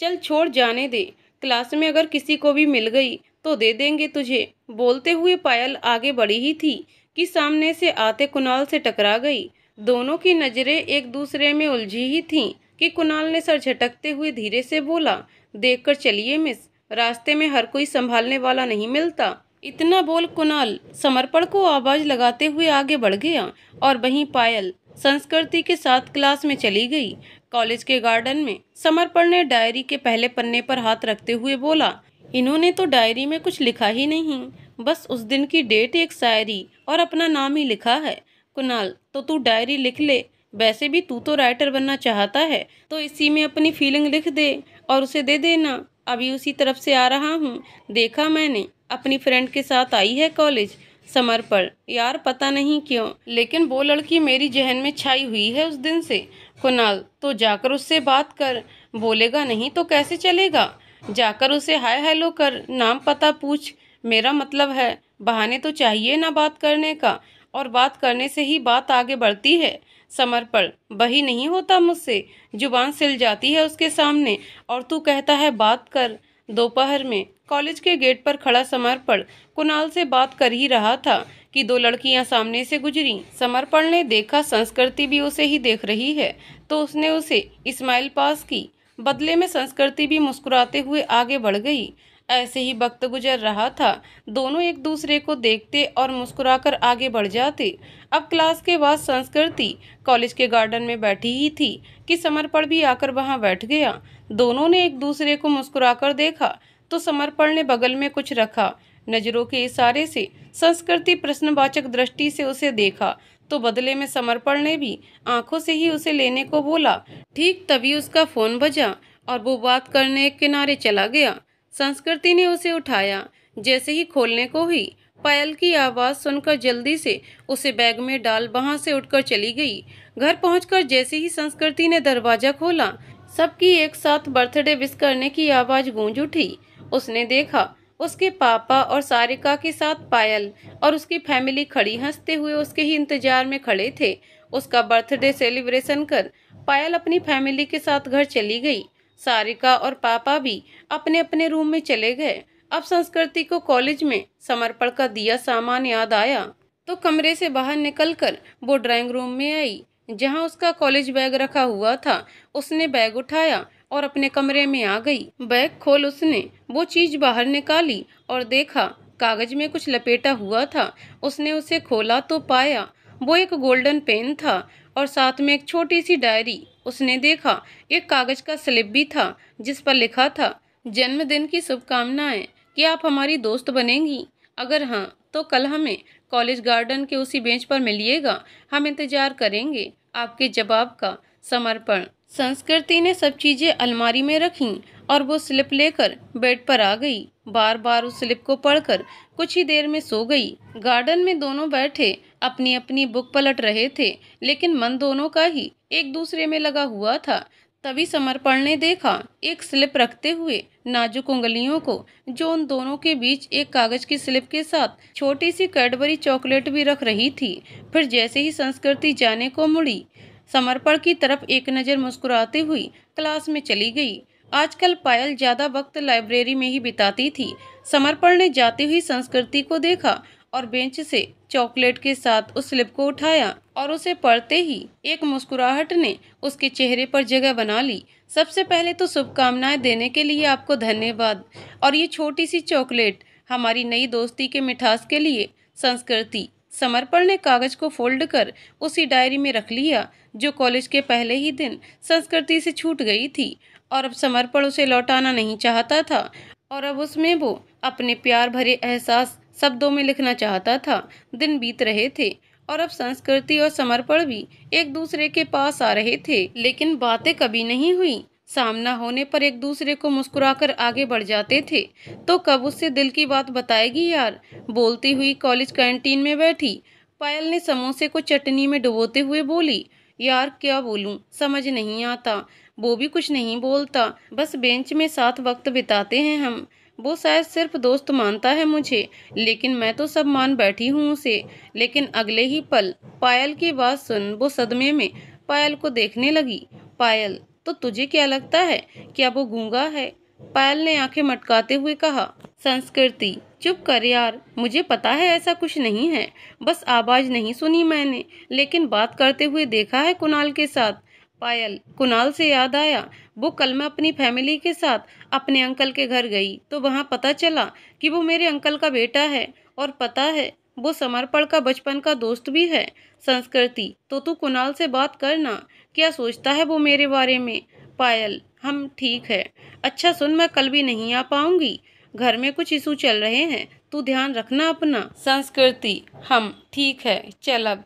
चल छोड़ जाने दे क्लास में अगर किसी को भी मिल गई तो दे देंगे तुझे बोलते हुए पायल आगे बढ़ी ही थी कि सामने से आते कुणाल से टकरा गई दोनों की नज़रें एक दूसरे में उलझी ही थीं कि कुणाल ने सर झटकते हुए धीरे से बोला देखकर चलिए मिस रास्ते में हर कोई संभालने वाला नहीं मिलता इतना बोल कुणाल समर्पण को आवाज लगाते हुए आगे बढ़ गया और वहीं पायल संस्कृति के साथ क्लास में चली गई कॉलेज के गार्डन में समर्पण ने डायरी के पहले पन्ने पर हाथ रखते हुए बोला इन्होंने तो डायरी में कुछ लिखा ही नहीं बस उस दिन की डेट एक शायरी और अपना नाम ही लिखा है कुणाल तो तू डायरी लिख ले वैसे भी तू तो राइटर बनना चाहता है तो इसी में अपनी फीलिंग लिख दे और उसे दे देना अभी उसी तरफ से आ रहा हूँ देखा मैंने अपनी फ्रेंड के साथ आई है कॉलेज समर पर यार पता नहीं क्यों लेकिन वो लड़की मेरी जहन में छाई हुई है उस दिन से कुनाल तो जाकर उससे बात कर बोलेगा नहीं तो कैसे चलेगा जाकर उसे हाय हेलो कर नाम पता पूछ मेरा मतलब है बहाने तो चाहिए ना बात करने का और बात करने से ही बात आगे बढ़ती है समर्पण वही नहीं होता मुझसे जुबान सिल जाती है उसके सामने और तू कहता है बात कर दोपहर में कॉलेज के गेट पर खड़ा समर्पण कुणाल से बात कर ही रहा था कि दो लड़कियां सामने से गुजरी समर्पण ने देखा संस्कृति भी उसे ही देख रही है तो उसने उसे स्माइल पास की बदले में संस्कृति भी मुस्कुराते हुए आगे बढ़ गई ऐसे ही वक्त गुजर रहा था दोनों एक दूसरे को देखते और मुस्कुराकर आगे बढ़ जाते अब क्लास के बाद संस्कृति कॉलेज के गार्डन में बैठी ही थी कि समर्पण भी आकर वहां बैठ गया दोनों ने एक दूसरे को मुस्कुराकर देखा तो समर्पण ने बगल में कुछ रखा नजरों के इशारे से संस्कृति प्रश्नवाचक दृष्टि से उसे देखा तो बदले में समर्पण ने भी आंखों से ही उसे लेने को बोला ठीक तभी उसका फोन बजा और वो बात करने किनारे चला गया संस्कृति ने उसे उठाया जैसे ही खोलने को हुई पायल की आवाज़ सुनकर जल्दी से उसे बैग में डाल वहां से उठकर चली गई घर पहुंचकर जैसे ही संस्कृति ने दरवाजा खोला सबकी एक साथ बर्थडे विश करने की आवाज़ गूंज उठी उसने देखा उसके पापा और सारिका के साथ पायल और उसकी फैमिली खड़ी हंसते हुए उसके ही इंतजार में खड़े थे उसका बर्थडे सेलिब्रेशन कर पायल अपनी फैमिली के साथ घर चली गई सारिका और पापा भी अपने अपने रूम में चले गए अब संस्कृति को कॉलेज में समर्पण का दिया सामान याद आया तो कमरे से बाहर निकलकर वो ड्राइंग रूम में आई जहां उसका कॉलेज बैग रखा हुआ था उसने बैग उठाया और अपने कमरे में आ गई बैग खोल उसने वो चीज बाहर निकाली और देखा कागज में कुछ लपेटा हुआ था उसने उसे खोला तो पाया वो एक गोल्डन पेन था और साथ में एक छोटी सी डायरी उसने देखा एक कागज का स्लिप भी था जिस पर लिखा था जन्मदिन की शुभकामनाएं कि आप हमारी दोस्त बनेंगी अगर हाँ तो कल हमें कॉलेज गार्डन के उसी बेंच पर मिलिएगा हम इंतजार करेंगे आपके जवाब का समर्पण संस्कृति ने सब चीज़ें अलमारी में रखी और वो स्लिप लेकर बेड पर आ गई बार बार उस स्लिप को पढ़कर कुछ ही देर में सो गई गार्डन में दोनों बैठे अपनी अपनी बुक पलट रहे थे लेकिन मन दोनों का ही एक दूसरे में लगा हुआ था तभी समर्पण ने देखा एक स्लिप रखते हुए नाजुक उंगलियों को जो उन दोनों के बीच एक कागज की स्लिप के साथ छोटी सी कैडबरी चॉकलेट भी रख रही थी फिर जैसे ही संस्कृति जाने को मुड़ी समर्पण की तरफ एक नज़र मुस्कुराते हुई क्लास में चली गई आजकल पायल ज़्यादा वक्त लाइब्रेरी में ही बिताती थी समर्पण ने जाती हुई संस्कृति को देखा और बेंच से चॉकलेट के साथ उस स्लिप को उठाया और उसे पढ़ते ही एक मुस्कुराहट ने उसके चेहरे पर जगह बना ली सबसे पहले तो शुभकामनाएं देने के लिए आपको धन्यवाद और ये छोटी सी चॉकलेट हमारी नई दोस्ती के मिठास के लिए संस्कृति समर्पण ने कागज को फोल्ड कर उसी डायरी में रख लिया जो कॉलेज के पहले ही दिन संस्कृति से छूट गई थी और अब समर्पण उसे लौटाना नहीं चाहता था और अब उसमें वो अपने प्यार भरे एहसास शब्दों में लिखना चाहता था दिन बीत रहे थे और अब संस्कृति और समर्पण भी एक दूसरे के पास आ रहे थे लेकिन बातें कभी नहीं हुई सामना होने पर एक दूसरे को मुस्कुराकर आगे बढ़ जाते थे तो कब उससे दिल की बात बताएगी यार बोलती हुई कॉलेज कैंटीन में बैठी पायल ने समोसे को चटनी में डुबोते हुए बोली यार क्या बोलूं समझ नहीं आता वो भी कुछ नहीं बोलता बस बेंच में साथ वक्त बिताते हैं हम वो शायद सिर्फ दोस्त मानता है मुझे लेकिन मैं तो सब मान बैठी हूँ उसे लेकिन अगले ही पल पायल की बात सुन वो सदमे में पायल को देखने लगी पायल तो तुझे क्या लगता है क्या वो गूंगा है पायल ने आंखें मटकाते हुए कहा संस्कृति चुप कर यार मुझे पता है ऐसा कुछ नहीं है बस आवाज़ नहीं सुनी मैंने लेकिन बात करते हुए देखा है कुणाल के साथ पायल कुणाल से याद आया वो कल मैं अपनी फैमिली के साथ अपने अंकल के घर गई तो वहाँ पता चला कि वो मेरे अंकल का बेटा है और पता है वो समर्पण का बचपन का दोस्त भी है संस्कृति तो तू कुणाल से बात करना क्या सोचता है वो मेरे बारे में पायल हम ठीक है अच्छा सुन मैं कल भी नहीं आ पाऊंगी घर में कुछ इशू चल रहे हैं तू ध्यान रखना अपना संस्कृति हम ठीक है चल अब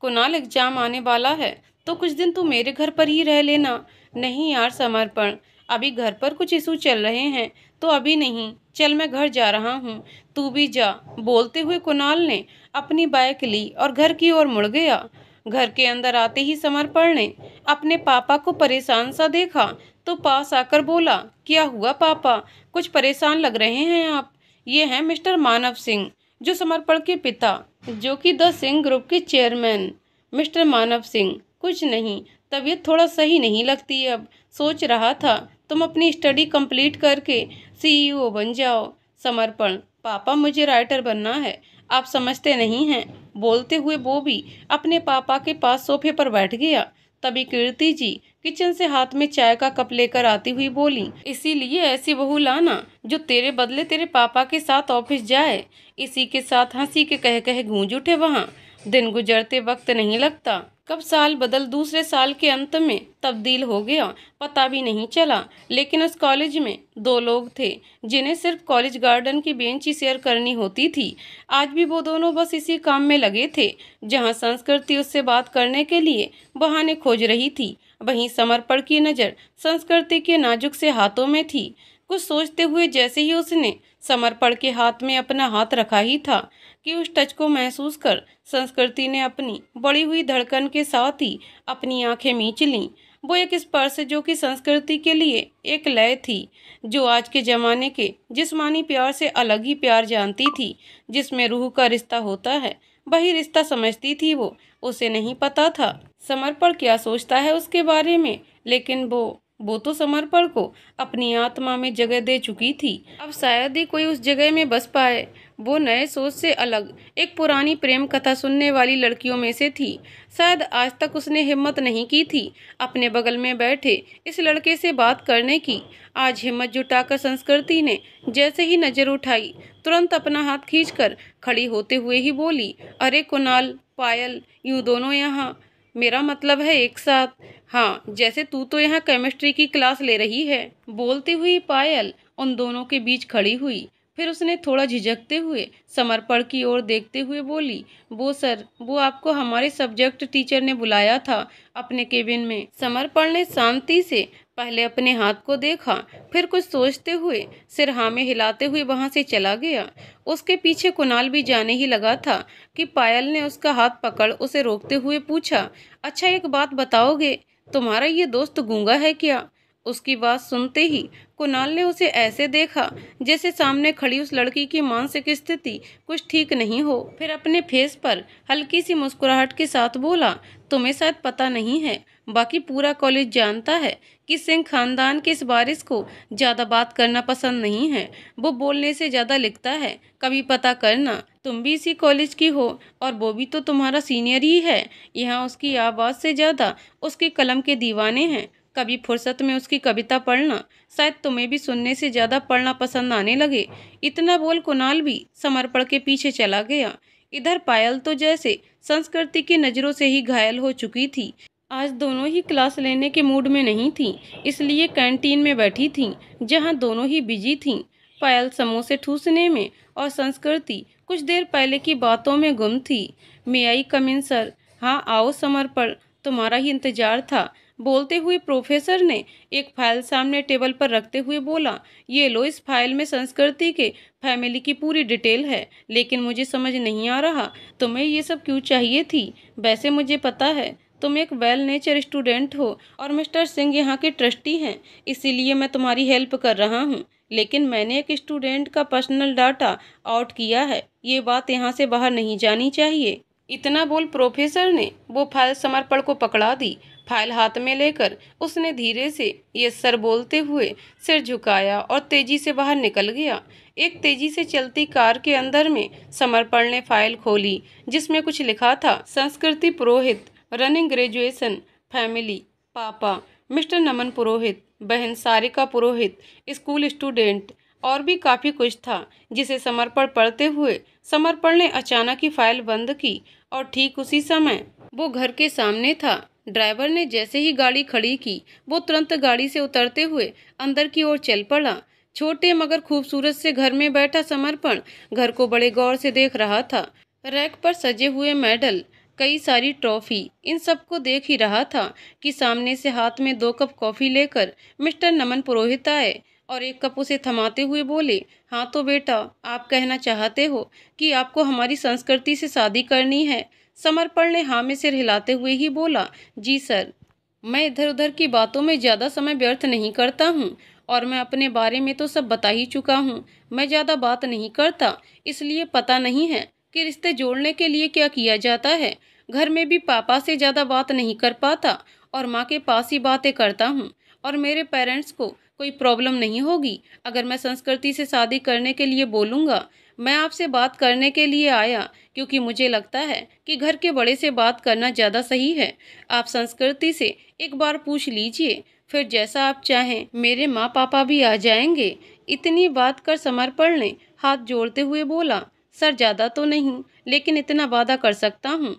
कुणाल एग्जाम आने वाला है तो कुछ दिन तू मेरे घर पर ही रह लेना नहीं यार समर्पण अभी घर पर कुछ इशू चल रहे हैं तो अभी नहीं चल मैं घर जा रहा हूँ तू भी जा बोलते हुए कुणाल ने अपनी बाइक ली और घर की ओर मुड़ गया घर के अंदर आते ही समर्पण ने अपने पापा को परेशान सा देखा तो पास आकर बोला क्या हुआ पापा कुछ परेशान लग रहे हैं आप ये हैं मिस्टर मानव सिंह जो समर्पण के पिता जो कि द सिंह ग्रुप के चेयरमैन मिस्टर मानव सिंह कुछ नहीं तबीयत थोड़ा सही नहीं लगती अब सोच रहा था तुम अपनी स्टडी कंप्लीट करके सीईओ e बन जाओ समर्पण पापा मुझे राइटर बनना है आप समझते नहीं हैं बोलते हुए वो भी अपने पापा के पास सोफे पर बैठ गया तभी कीर्ति जी किचन से हाथ में चाय का कप लेकर आती हुई बोली इसीलिए ऐसी बहू लाना जो तेरे बदले तेरे पापा के साथ ऑफिस जाए इसी के साथ हंसी के कह कह गूंज उठे वहाँ दिन गुजरते वक्त नहीं लगता कब साल बदल दूसरे साल के अंत में तब्दील हो गया पता भी नहीं चला लेकिन उस कॉलेज में दो लोग थे जिन्हें सिर्फ कॉलेज गार्डन की बेंच ही शेयर करनी होती थी आज भी वो दोनों बस इसी काम में लगे थे जहाँ संस्कृति उससे बात करने के लिए बहाने खोज रही थी वहीं समर्पण की नज़र संस्कृति के नाजुक से हाथों में थी कुछ सोचते हुए जैसे ही उसने समर्पण के हाथ में अपना हाथ रखा ही था कि उस टच को महसूस कर संस्कृति ने अपनी बड़ी हुई धड़कन के साथ ही अपनी आंखें मींच लीं वो एक स्पर्श जो कि संस्कृति के लिए एक लय थी जो आज के ज़माने के जिसमानी प्यार से अलग ही प्यार जानती थी जिसमें रूह का रिश्ता होता है वही रिश्ता समझती थी वो उसे नहीं पता था समर्पण क्या सोचता है उसके बारे में लेकिन वो वो तो समर्पण को अपनी आत्मा में जगह दे चुकी थी अब शायद ही कोई उस जगह में बस पाए वो नए सोच से अलग एक पुरानी प्रेम कथा सुनने वाली लड़कियों में से थी शायद आज तक उसने हिम्मत नहीं की थी अपने बगल में बैठे इस लड़के से बात करने की आज हिम्मत जुटाकर संस्कृति ने जैसे ही नज़र उठाई तुरंत अपना हाथ खींचकर खड़ी होते हुए ही बोली अरे कुणाल पायल यूँ दोनों यहाँ मेरा मतलब है एक साथ हाँ जैसे तू तो यहाँ केमिस्ट्री की क्लास ले रही है बोलती हुई पायल उन दोनों के बीच खड़ी हुई फिर उसने थोड़ा झिझकते हुए समर्पण की ओर देखते हुए बोली वो सर वो आपको हमारे सब्जेक्ट टीचर ने बुलाया था अपने केबिन में समर्पण ने शांति से पहले अपने हाथ को देखा फिर कुछ सोचते हुए सिर हामे हिलाते हुए वहाँ से चला गया उसके पीछे कुनाल भी जाने ही लगा था कि पायल ने उसका हाथ पकड़ उसे रोकते हुए पूछा अच्छा एक बात बताओगे तुम्हारा ये दोस्त गूंगा है क्या उसकी बात सुनते ही कुणाल ने उसे ऐसे देखा जैसे सामने खड़ी उस लड़की की मानसिक स्थिति कुछ ठीक नहीं हो फिर अपने फेस पर हल्की सी मुस्कुराहट के साथ बोला तुम्हें शायद पता नहीं है बाकी पूरा कॉलेज जानता है कि सिंह खानदान के इस बारिश को ज़्यादा बात करना पसंद नहीं है वो बोलने से ज़्यादा लिखता है कभी पता करना तुम भी इसी कॉलेज की हो और वो भी तो तुम्हारा सीनियर ही है यहाँ उसकी आवाज़ से ज़्यादा उसके कलम के दीवाने हैं कभी फुर्सत में उसकी कविता पढ़ना शायद तुम्हें भी सुनने से ज़्यादा पढ़ना पसंद आने लगे इतना बोल कुणाल भी समर्पण के पीछे चला गया इधर पायल तो जैसे संस्कृति की नज़रों से ही घायल हो चुकी थी आज दोनों ही क्लास लेने के मूड में नहीं थी इसलिए कैंटीन में बैठी थी जहाँ दोनों ही बिजी थी पायल समोसे ठूसने में और संस्कृति कुछ देर पहले की बातों में गुम थी मे आई कमिन सर हाँ आओ समर्पण तुम्हारा ही इंतजार था बोलते हुए प्रोफेसर ने एक फाइल सामने टेबल पर रखते हुए बोला ये लो इस फाइल में संस्कृति के फैमिली की पूरी डिटेल है लेकिन मुझे समझ नहीं आ रहा तुम्हें ये सब क्यों चाहिए थी वैसे मुझे पता है तुम एक वेल नेचर स्टूडेंट हो और मिस्टर सिंह यहाँ के ट्रस्टी हैं इसीलिए मैं तुम्हारी हेल्प कर रहा हूँ लेकिन मैंने एक स्टूडेंट का पर्सनल डाटा आउट किया है ये बात यहाँ से बाहर नहीं जानी चाहिए इतना बोल प्रोफेसर ने वो फाइल समर्पण को पकड़ा दी फाइल हाथ में लेकर उसने धीरे से ये सर बोलते हुए सिर झुकाया और तेजी से बाहर निकल गया एक तेजी से चलती कार के अंदर में समर्पण ने फाइल खोली जिसमें कुछ लिखा था Sanskriti Purohit running graduation family पापा मिस्टर नमन पुरोहित बहन सारिका पुरोहित स्कूल स्टूडेंट और भी काफ़ी कुछ था जिसे समर्पण पढ़ते हुए समर्पण ने अचानक ही फाइल बंद की और ठीक उसी समय वो घर के सामने था ड्राइवर ने जैसे ही गाड़ी खड़ी की वो तुरंत गाड़ी से उतरते हुए अंदर की ओर चल पड़ा छोटे मगर खूबसूरत से घर में बैठा समर्पण घर को बड़े गौर से देख रहा था रैक पर सजे हुए मेडल कई सारी ट्रॉफी इन सबको देख ही रहा था कि सामने से हाथ में दो कप कॉफ़ी लेकर मिस्टर नमन पुरोहित आए और एक कप उसे थमाते हुए बोले हाँ तो बेटा आप कहना चाहते हो कि आपको हमारी संस्कृति से शादी करनी है समर्पण ने हाँ में सिर हिलाते हुए ही बोला जी सर मैं इधर उधर की बातों में ज़्यादा समय व्यर्थ नहीं करता हूँ और मैं अपने बारे में तो सब बता ही चुका हूँ मैं ज़्यादा बात नहीं करता इसलिए पता नहीं है कि रिश्ते जोड़ने के लिए क्या किया जाता है घर में भी पापा से ज़्यादा बात नहीं कर पाता और माँ के पास ही बातें करता हूँ और मेरे पेरेंट्स को कोई प्रॉब्लम नहीं होगी अगर मैं संस्कृति से शादी करने के लिए बोलूँगा मैं आपसे बात करने के लिए आया क्योंकि मुझे लगता है कि घर के बड़े से बात करना ज़्यादा सही है आप संस्कृति से एक बार पूछ लीजिए फिर जैसा आप चाहें मेरे माँ पापा भी आ जाएंगे इतनी बात कर समर्पण ने हाथ जोड़ते हुए बोला सर ज़्यादा तो नहीं लेकिन इतना वादा कर सकता हूँ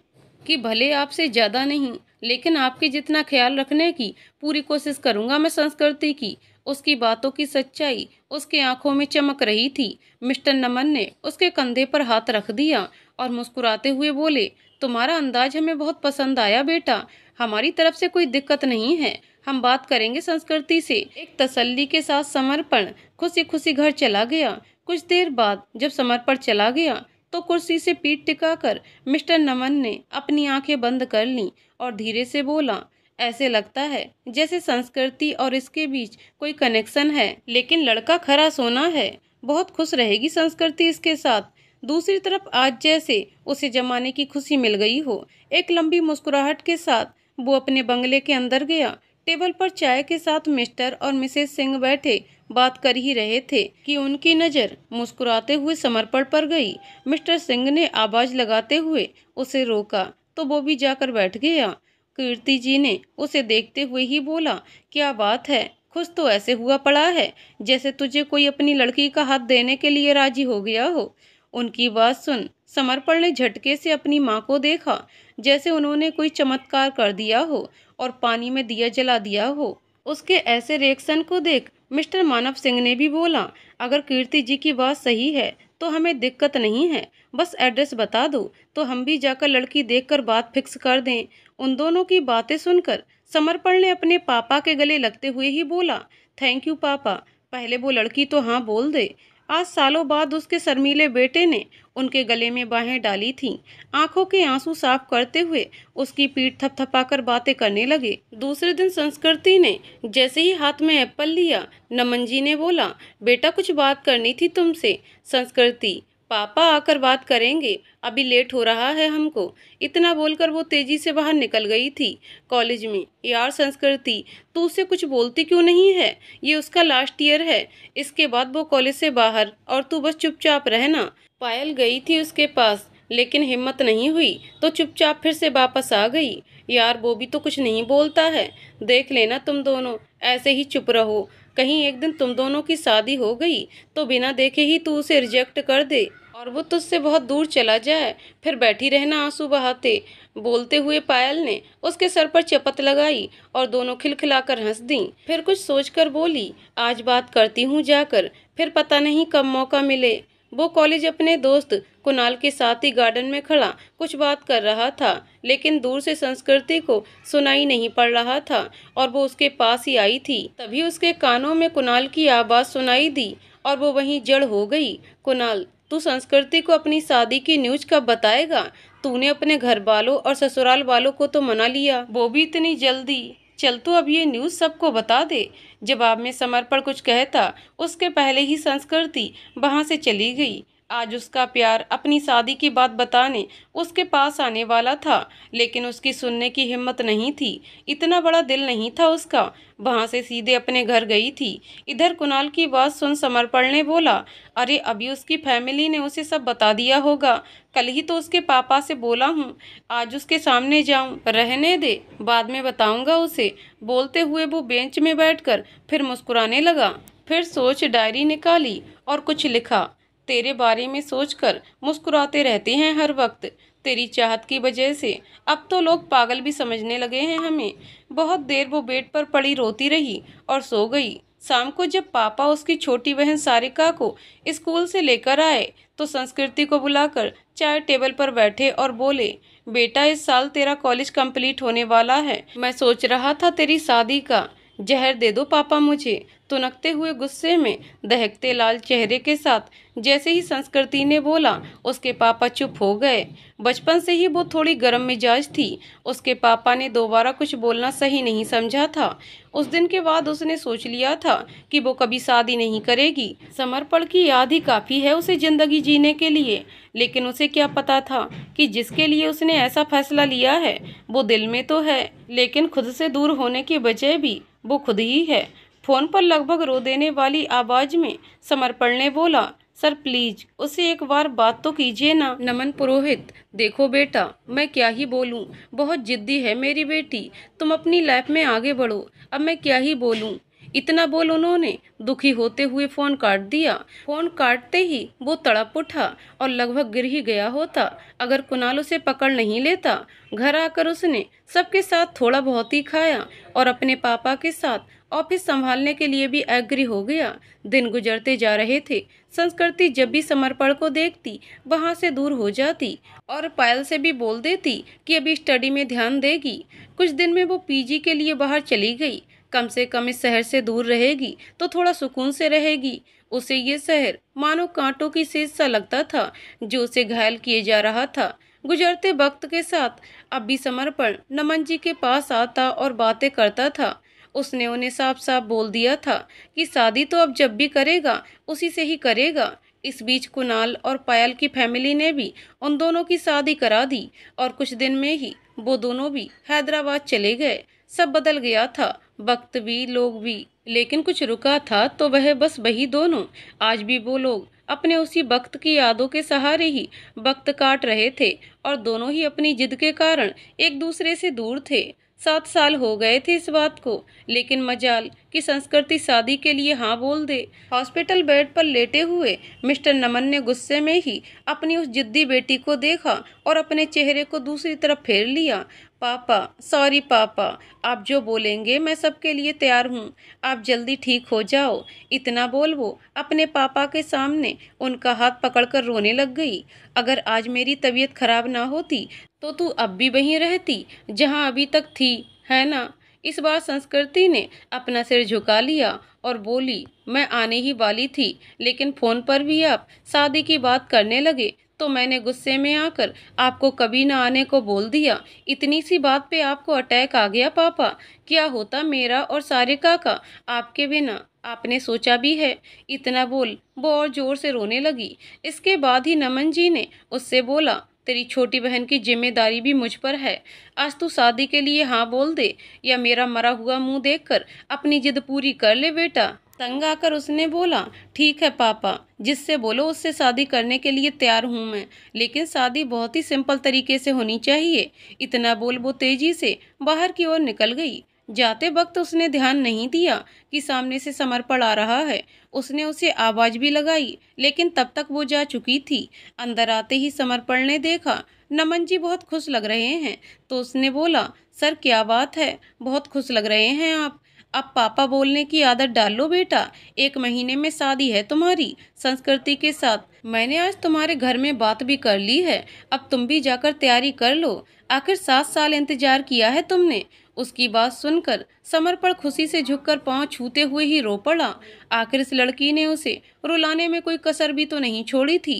कि भले आपसे ज़्यादा नहीं लेकिन आपके जितना ख्याल रखने की पूरी कोशिश करूँगा मैं संस्कृति की उसकी बातों की सच्चाई उसके आंखों में चमक रही थी मिस्टर नमन ने उसके कंधे पर हाथ रख दिया और मुस्कुराते हुए बोले तुम्हारा अंदाज हमें बहुत पसंद आया बेटा हमारी तरफ से कोई दिक्कत नहीं है हम बात करेंगे संस्कृति से एक तसल्ली के साथ समर्पण खुशी खुशी घर चला गया कुछ देर बाद जब समर्पण चला गया तो कुर्सी से पीठ टिकाकर मिस्टर नमन ने अपनी आंखें बंद कर ली और धीरे से बोला ऐसे लगता है जैसे संस्कृति और इसके बीच कोई कनेक्शन है लेकिन लड़का खरा सोना है बहुत खुश रहेगी संस्कृति इसके साथ दूसरी तरफ आज जैसे उसे जमाने की खुशी मिल गई हो एक लंबी मुस्कुराहट के साथ वो अपने बंगले के अंदर गया टेबल पर चाय के साथ मिस्टर और मिसेस सिंह बैठे बात कर ही रहे थे कि उनकी नज़र मुस्कुराते हुए समर्पण पर गई मिस्टर सिंह ने आवाज़ लगाते हुए उसे रोका तो वो भी जाकर बैठ गया कीर्ति जी ने उसे देखते हुए ही बोला क्या बात है खुश तो ऐसे हुआ पड़ा है जैसे तुझे कोई अपनी लड़की का हाथ देने के लिए राजी हो गया हो उनकी बात सुन समर्पण ने झटके से अपनी माँ को देखा जैसे उन्होंने कोई चमत्कार कर दिया हो और पानी में दिया जला दिया हो उसके ऐसे रिएक्शन को देख मिस्टर मानव सिंह ने भी बोला अगर कीर्ति जी की बात सही है तो हमें दिक्कत नहीं है बस एड्रेस बता दो तो हम भी जाकर लड़की देखकर बात फिक्स कर दें उन दोनों की बातें सुनकर समर्पण ने अपने पापा के गले लगते हुए ही बोला थैंक यू पापा पहले वो लड़की तो हाँ बोल दे आज सालों बाद उसके शर्मीले बेटे ने उनके गले में बाहें डाली थीं। आंखों के आंसू साफ करते हुए उसकी पीठ थपथपाकर बातें करने लगे दूसरे दिन संस्कृति ने जैसे ही हाथ में एप्पल लिया नमन जी ने बोला बेटा कुछ बात करनी थी तुमसे संस्कृति पापा आकर बात करेंगे अभी लेट हो रहा है हमको इतना बोलकर वो तेजी से बाहर निकल गई थी कॉलेज में यार संस्कृति तू उसे कुछ बोलती क्यों नहीं है ये उसका लास्ट ईयर है इसके बाद वो कॉलेज से बाहर और तू बस चुपचाप रहना पायल गई थी उसके पास लेकिन हिम्मत नहीं हुई तो चुपचाप फिर से वापस आ गई यार वो भी तो कुछ नहीं बोलता है देख लेना तुम दोनों ऐसे ही चुप रहो कहीं एक दिन तुम दोनों की शादी हो गई तो बिना देखे ही तू उसे रिजेक्ट कर दे और वो तुझसे बहुत दूर चला जाए फिर बैठी रहना आंसू बहाते बोलते हुए पायल ने उसके सर पर चपत लगाई और दोनों खिलखिलाकर हंस दी फिर कुछ सोचकर बोली आज बात करती हूँ जाकर फिर पता नहीं कब मौका मिले वो कॉलेज अपने दोस्त कुणाल के साथ ही गार्डन में खड़ा कुछ बात कर रहा था लेकिन दूर से संस्कृति को सुनाई नहीं पड़ रहा था और वो उसके पास ही आई थी तभी उसके कानों में कुणाल की आवाज़ सुनाई दी और वो वहीं जड़ हो गई कुणाल तू संस्कृति को अपनी शादी की न्यूज कब बताएगा तूने अपने घर वालों और ससुराल वालों को तो मना लिया वो भी इतनी जल्दी चल तो अब ये न्यूज़ सबको बता दे जवाब में समर्पण कुछ कहता उसके पहले ही संस्कृति वहाँ से चली गई आज उसका प्यार अपनी शादी की बात बताने उसके पास आने वाला था लेकिन उसकी सुनने की हिम्मत नहीं थी इतना बड़ा दिल नहीं था उसका वहाँ से सीधे अपने घर गई थी इधर कुणाल की बात सुन समर्पण ने बोला अरे अभी उसकी फैमिली ने उसे सब बता दिया होगा कल ही तो उसके पापा से बोला हूँ आज उसके सामने जाऊँ रहने दे बाद में बताऊँगा उसे बोलते हुए वो बेंच में बैठ फिर मुस्कुराने लगा फिर सोच डायरी निकाली और कुछ लिखा तेरे बारे में सोचकर मुस्कुराते रहते हैं हर वक्त तेरी चाहत की वजह से अब तो लोग पागल भी समझने लगे हैं हमें बहुत देर वो बेड पर पड़ी रोती रही और सो गई शाम को जब पापा उसकी छोटी बहन सारिका को स्कूल से लेकर आए तो संस्कृति को बुलाकर चाय टेबल पर बैठे और बोले बेटा इस साल तेरा कॉलेज कंप्लीट होने वाला है मैं सोच रहा था तेरी शादी का जहर दे दो पापा मुझे तुनकते हुए गुस्से में दहकते लाल चेहरे के साथ जैसे ही संस्कृति ने बोला उसके पापा चुप हो गए बचपन से ही वो थोड़ी गर्म मिजाज थी उसके पापा ने दोबारा कुछ बोलना सही नहीं समझा था उस दिन के बाद उसने सोच लिया था कि वो कभी शादी नहीं करेगी समर्पण की याद ही काफ़ी है उसे ज़िंदगी जीने के लिए लेकिन उसे क्या पता था कि जिसके लिए उसने ऐसा फैसला लिया है वो दिल में तो है लेकिन खुद से दूर होने के बजाय भी वो खुद ही है फोन पर लगभग रो देने वाली आवाज में समर्पण ने बोला सर प्लीज उसे एक बार बात तो कीजिए ना नमन पुरोहित देखो बेटा मैं क्या ही बोलूँ बहुत जिद्दी है मेरी बेटी तुम अपनी लाइफ में आगे बढ़ो अब मैं क्या ही बोलूँ इतना बोल उन्होंने दुखी होते हुए फोन काट दिया फोन काटते ही वो तड़प उठा और लगभग गिर ही गया होता अगर कुनाल उसे पकड़ नहीं लेता घर आकर उसने सबके साथ थोड़ा बहुत ही खाया और अपने पापा के साथ ऑफिस संभालने के लिए भी एग्री हो गया दिन गुजरते जा रहे थे संस्कृति जब भी समर्पण को देखती वहाँ से दूर हो जाती और पायल से भी बोल देती कि अभी स्टडी में ध्यान देगी कुछ दिन में वो पीजी के लिए बाहर चली गई कम से कम इस शहर से दूर रहेगी तो थोड़ा सुकून से रहेगी उसे ये शहर मानो कांटों की सीज सा लगता था जो उसे घायल किए जा रहा था गुजरते वक्त के साथ अब भी समर्पण नमन जी के पास आता और बातें करता था उसने उन्हें साफ साफ बोल दिया था कि शादी तो अब जब भी करेगा उसी से ही करेगा इस बीच कुणाल और पायल की फैमिली ने भी उन दोनों की शादी करा दी और कुछ दिन में ही वो दोनों भी हैदराबाद चले गए सब बदल गया था वक्त भी लोग भी लेकिन कुछ रुका था तो वह बस वही दोनों आज भी वो लोग अपने उसी वक्त की यादों के सहारे ही वक्त काट रहे थे और दोनों ही अपनी जिद के कारण एक दूसरे से दूर थे सात साल हो गए थे इस बात को लेकिन मजाल कि संस्कृति शादी के लिए हाँ बोल दे हॉस्पिटल बेड पर लेटे हुए मिस्टर नमन ने गुस्से में ही अपनी उस जिद्दी बेटी को देखा और अपने चेहरे को दूसरी तरफ फेर लिया पापा सॉरी पापा आप जो बोलेंगे मैं सबके लिए तैयार हूँ आप जल्दी ठीक हो जाओ इतना बोल वो अपने पापा के सामने उनका हाथ पकड़कर रोने लग गई अगर आज मेरी तबीयत खराब ना होती तो तू अब भी वहीं रहती जहाँ अभी तक थी है ना इस बार संस्कृति ने अपना सिर झुका लिया और बोली मैं आने ही वाली थी लेकिन फ़ोन पर भी आप शादी की बात करने लगे तो मैंने गुस्से में आकर आपको कभी ना आने को बोल दिया इतनी सी बात पे आपको अटैक आ गया पापा क्या होता मेरा और सारे काका आपके बिना आपने सोचा भी है इतना बोल वो और जोर से रोने लगी इसके बाद ही नमन जी ने उससे बोला तेरी छोटी बहन की जिम्मेदारी भी मुझ पर है आज तू शादी के लिए हाँ बोल दे या मेरा मरा हुआ मुंह देखकर अपनी जिद पूरी कर ले बेटा तंग आकर उसने बोला ठीक है पापा जिससे बोलो उससे शादी करने के लिए तैयार हूँ मैं लेकिन शादी बहुत ही सिंपल तरीके से होनी चाहिए इतना बोल वो तेजी से बाहर की ओर निकल गई जाते वक्त उसने ध्यान नहीं दिया कि सामने से समर्पण आ रहा है उसने उसे आवाज़ भी लगाई लेकिन तब तक वो जा चुकी थी अंदर आते ही समर्पण ने देखा नमन जी बहुत खुश लग रहे हैं तो उसने बोला सर क्या बात है बहुत खुश लग रहे हैं आप अब पापा बोलने की आदत डालो बेटा एक महीने में शादी है तुम्हारी संस्कृति के साथ मैंने आज तुम्हारे घर में बात भी कर ली है अब तुम भी जाकर तैयारी कर लो आखिर सात साल इंतजार किया है तुमने उसकी बात सुनकर समर्पण खुशी से झुककर पांव छूते हुए ही रो पड़ा आखिर इस लड़की ने उसे रुलाने में कोई कसर भी तो नहीं छोड़ी थी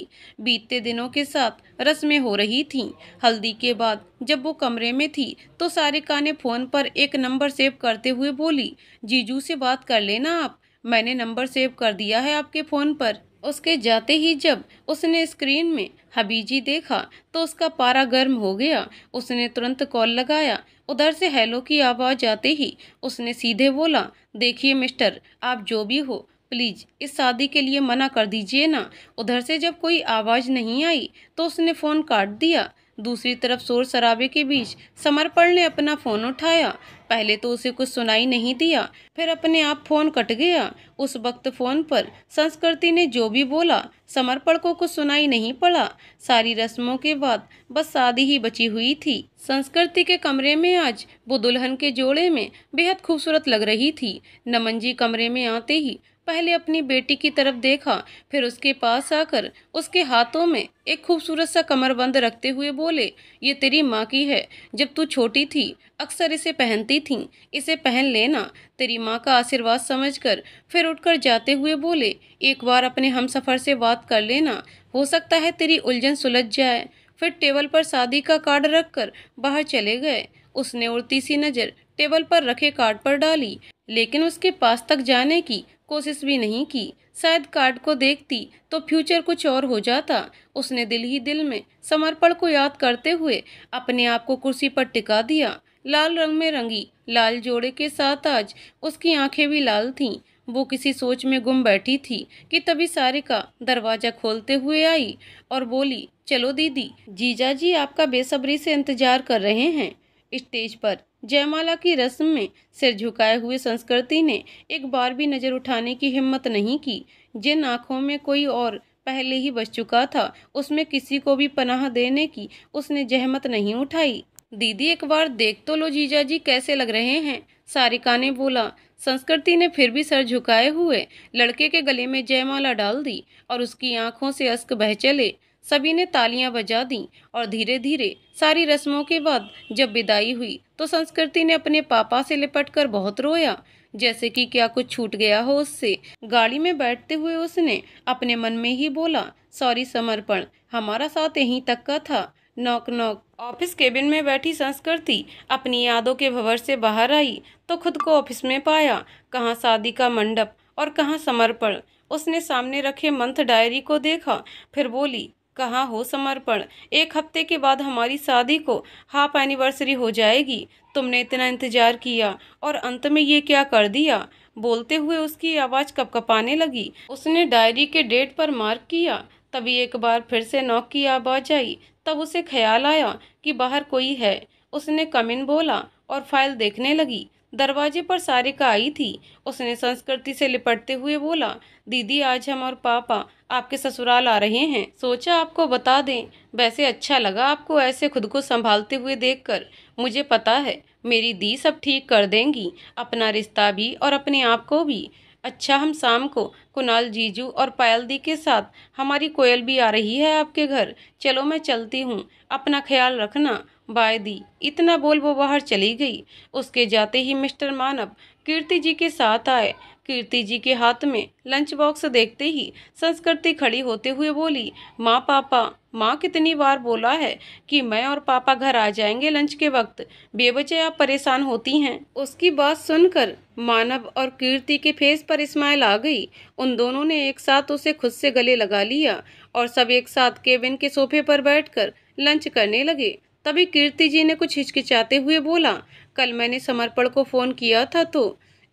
बीतते दिनों के साथ रस्में हो रही थीं हल्दी के बाद जब वो कमरे में थी तो सारिका ने फ़ोन पर एक नंबर सेव करते हुए बोली जीजू से बात कर लेना आप मैंने नंबर सेव कर दिया है आपके फ़ोन पर उसके जाते ही जब उसने स्क्रीन में हबीजी देखा तो उसका पारा गर्म हो गया उसने तुरंत कॉल लगाया उधर से हेलो की आवाज़ आते ही उसने सीधे बोला देखिए मिस्टर आप जो भी हो प्लीज़ इस शादी के लिए मना कर दीजिए ना उधर से जब कोई आवाज़ नहीं आई तो उसने फ़ोन काट दिया दूसरी तरफ शोर शराबे के बीच समर्पण ने अपना फोन उठाया पहले तो उसे कुछ सुनाई नहीं दिया फिर अपने आप फोन कट गया उस वक्त फोन पर संस्कृति ने जो भी बोला समर्पण को कुछ सुनाई नहीं पड़ा सारी रस्मों के बाद बस शादी ही बची हुई थी संस्कृति के कमरे में आज वो दुल्हन के जोड़े में बेहद खूबसूरत लग रही थी नमन जी कमरे में आते ही पहले अपनी बेटी की तरफ देखा फिर उसके पास आकर उसके हाथों में एक खूबसूरत सा कमरबंद रखते हुए बोले ये तेरी माँ की है जब तू छोटी थी अक्सर इसे पहनती थी इसे पहन लेना तेरी माँ का आशीर्वाद समझकर फिर उठकर जाते हुए बोले एक बार अपने हम सफ़र से बात कर लेना हो सकता है तेरी उलझन सुलझ जाए फिर टेबल पर शादी का कार्ड रखकर बाहर चले गए उसने उड़ती सी नज़र टेबल पर रखे कार्ड पर डाली लेकिन उसके पास तक जाने की कोशिश भी नहीं की शायद कार्ड को देखती तो फ्यूचर कुछ और हो जाता उसने दिल ही दिल में समर्पण को याद करते हुए अपने आप को कुर्सी पर टिका दिया लाल रंग में रंगी लाल जोड़े के साथ आज उसकी आंखें भी लाल थीं वो किसी सोच में गुम बैठी थी कि तभी सारिका दरवाजा खोलते हुए आई और बोली चलो दीदी जीजा जी आपका बेसब्री से इंतजार कर रहे हैं स्टेज पर जयमाला की रस्म में सिर झुकाए हुए संस्कृति ने एक बार भी नजर उठाने की हिम्मत नहीं की जिन आँखों में कोई और पहले ही बस चुका था उसमें किसी को भी पनाह देने की उसने जहमत नहीं उठाई दीदी एक बार देख तो लो जीजा जी कैसे लग रहे हैं सारिका ने बोला संस्कृति ने फिर भी सर झुकाए हुए लड़के के गले में जयमाला डाल दी और उसकी आंखों से अस्क बह चले सभी ने तालियां बजा दी और धीरे धीरे सारी रस्मों के बाद जब विदाई हुई तो संस्कृति ने अपने पापा से लिपट कर बहुत रोया जैसे कि क्या कुछ छूट गया हो उससे गाड़ी में बैठते हुए उसने अपने मन में ही बोला सॉरी समर्पण हमारा साथ यहीं तक का था नौक नौक ऑफिस केबिन में बैठी संस्कृति अपनी यादों के भंवर से बाहर आई तो खुद को ऑफिस में पाया कहाँ शादी का मंडप और कहाँ समर्पण उसने सामने रखे मंथ डायरी को देखा फिर बोली कहाँ हो समर्पण एक हफ्ते के बाद हमारी शादी को हाफ एनिवर्सरी हो जाएगी तुमने इतना इंतजार किया और अंत में ये क्या कर दिया बोलते हुए उसकी आवाज़ कपकपाने लगी उसने डायरी के डेट पर मार्क किया तभी एक बार फिर से नॉक की आवाज आई तब उसे ख्याल आया कि बाहर कोई है उसने कमिन बोला और फाइल देखने लगी दरवाजे पर सारिका आई थी उसने संस्कृति से लिपटते हुए बोला दीदी आज हम और पापा आपके ससुराल आ रहे हैं सोचा आपको बता दें वैसे अच्छा लगा आपको ऐसे खुद को संभालते हुए देखकर मुझे पता है मेरी दी सब ठीक कर देंगी अपना रिश्ता भी और अपने आप को भी अच्छा हम शाम को कुणाल जीजू और पायल दी के साथ हमारी कोयल भी आ रही है आपके घर चलो मैं चलती हूँ अपना ख्याल रखना बाय दी इतना बोल वो बाहर चली गई उसके जाते ही मिस्टर मानव कीर्ति जी के साथ आए कीर्ति जी के हाथ में लंच बॉक्स देखते ही संस्कृति खड़ी होते हुए बोली माँ पापा माँ कितनी बार बोला है कि मैं और पापा घर आ जाएंगे लंच के वक्त बेबचे आप परेशान होती हैं उसकी बात सुनकर मानव और कीर्ति के फेस पर स्माइल आ गई उन दोनों ने एक साथ उसे खुद से गले लगा लिया और सब एक साथ केबिन के सोफे पर बैठकर लंच करने लगे तभी कीर्ति जी ने कुछ हिचकिचाते हुए बोला कल मैंने समर्पण को फ़ोन किया था तो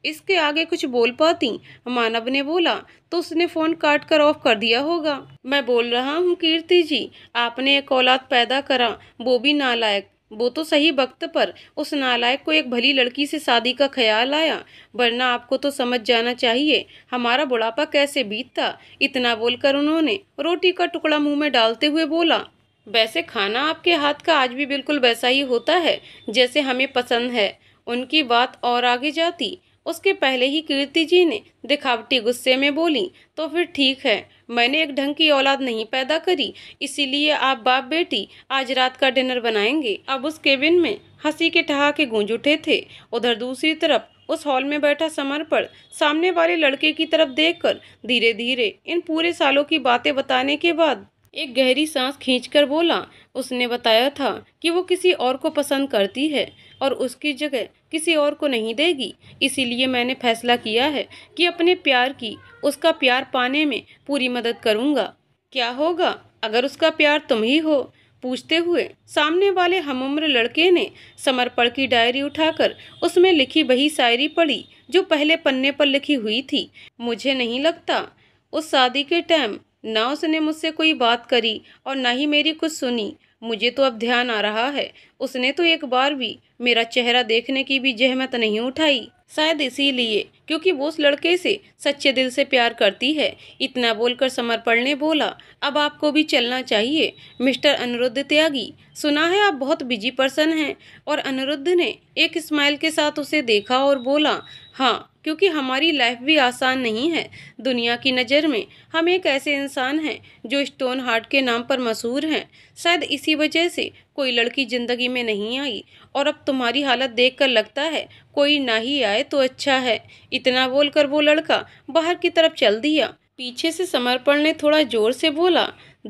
इसके आगे कुछ बोल पाती मानव ने बोला तो उसने फ़ोन काट कर ऑफ कर दिया होगा मैं बोल रहा हूँ कीर्ति जी आपने एक औलाद पैदा करा वो भी नालायक वो तो सही वक्त पर उस नालायक को एक भली लड़की से शादी का ख्याल आया वरना आपको तो समझ जाना चाहिए हमारा बुढ़ापा कैसे बीतता इतना बोलकर उन्होंने रोटी का टुकड़ा मुंह में डालते हुए बोला वैसे खाना आपके हाथ का आज भी बिल्कुल वैसा ही होता है जैसे हमें पसंद है उनकी बात और आगे जाती उसके पहले ही कीर्ति जी ने दिखावटी गुस्से में बोली तो फिर ठीक है मैंने एक ढंग की औलाद नहीं पैदा करी इसीलिए आप बाप बेटी आज रात का डिनर बनाएंगे अब उस केबिन में हंसी के ठहाके गूंज उठे थे उधर दूसरी तरफ उस हॉल में बैठा समर्पण सामने वाले लड़के की तरफ देखकर धीरे धीरे इन पूरे सालों की बातें बताने के बाद एक गहरी सांस खींचकर बोला उसने बताया था कि वो किसी और को पसंद करती है और उसकी जगह किसी और को नहीं देगी इसीलिए मैंने फैसला किया है कि अपने प्यार की उसका प्यार पाने में पूरी मदद करूँगा क्या होगा अगर उसका प्यार तुम ही हो पूछते हुए सामने वाले हमउम्र लड़के ने समर्पण की डायरी उठाकर उसमें लिखी वही शायरी पढ़ी जो पहले पन्ने पर लिखी हुई थी मुझे नहीं लगता उस शादी के टाइम ना उसने मुझसे कोई बात करी और ना ही मेरी कुछ सुनी मुझे तो अब ध्यान आ रहा है उसने तो एक बार भी मेरा चेहरा देखने की भी जहमत नहीं उठाई शायद इसीलिए क्योंकि वो उस लड़के से सच्चे दिल से प्यार करती है इतना बोलकर समर्पण ने बोला अब आपको भी चलना चाहिए मिस्टर अनिरुद्ध त्यागी सुना है आप बहुत बिजी पर्सन हैं और अनिरुद्ध ने एक स्माइल के साथ उसे देखा और बोला हाँ क्योंकि हमारी लाइफ भी आसान नहीं है दुनिया की नज़र में हम एक ऐसे इंसान हैं जो स्टोन हार्ट के नाम पर मशहूर हैं शायद इसी वजह से कोई लड़की ज़िंदगी में नहीं आई और अब तुम्हारी हालत देखकर लगता है कोई ना ही आए तो अच्छा है इतना बोलकर वो लड़का बाहर की तरफ चल दिया पीछे से समर्पण ने थोड़ा जोर से बोला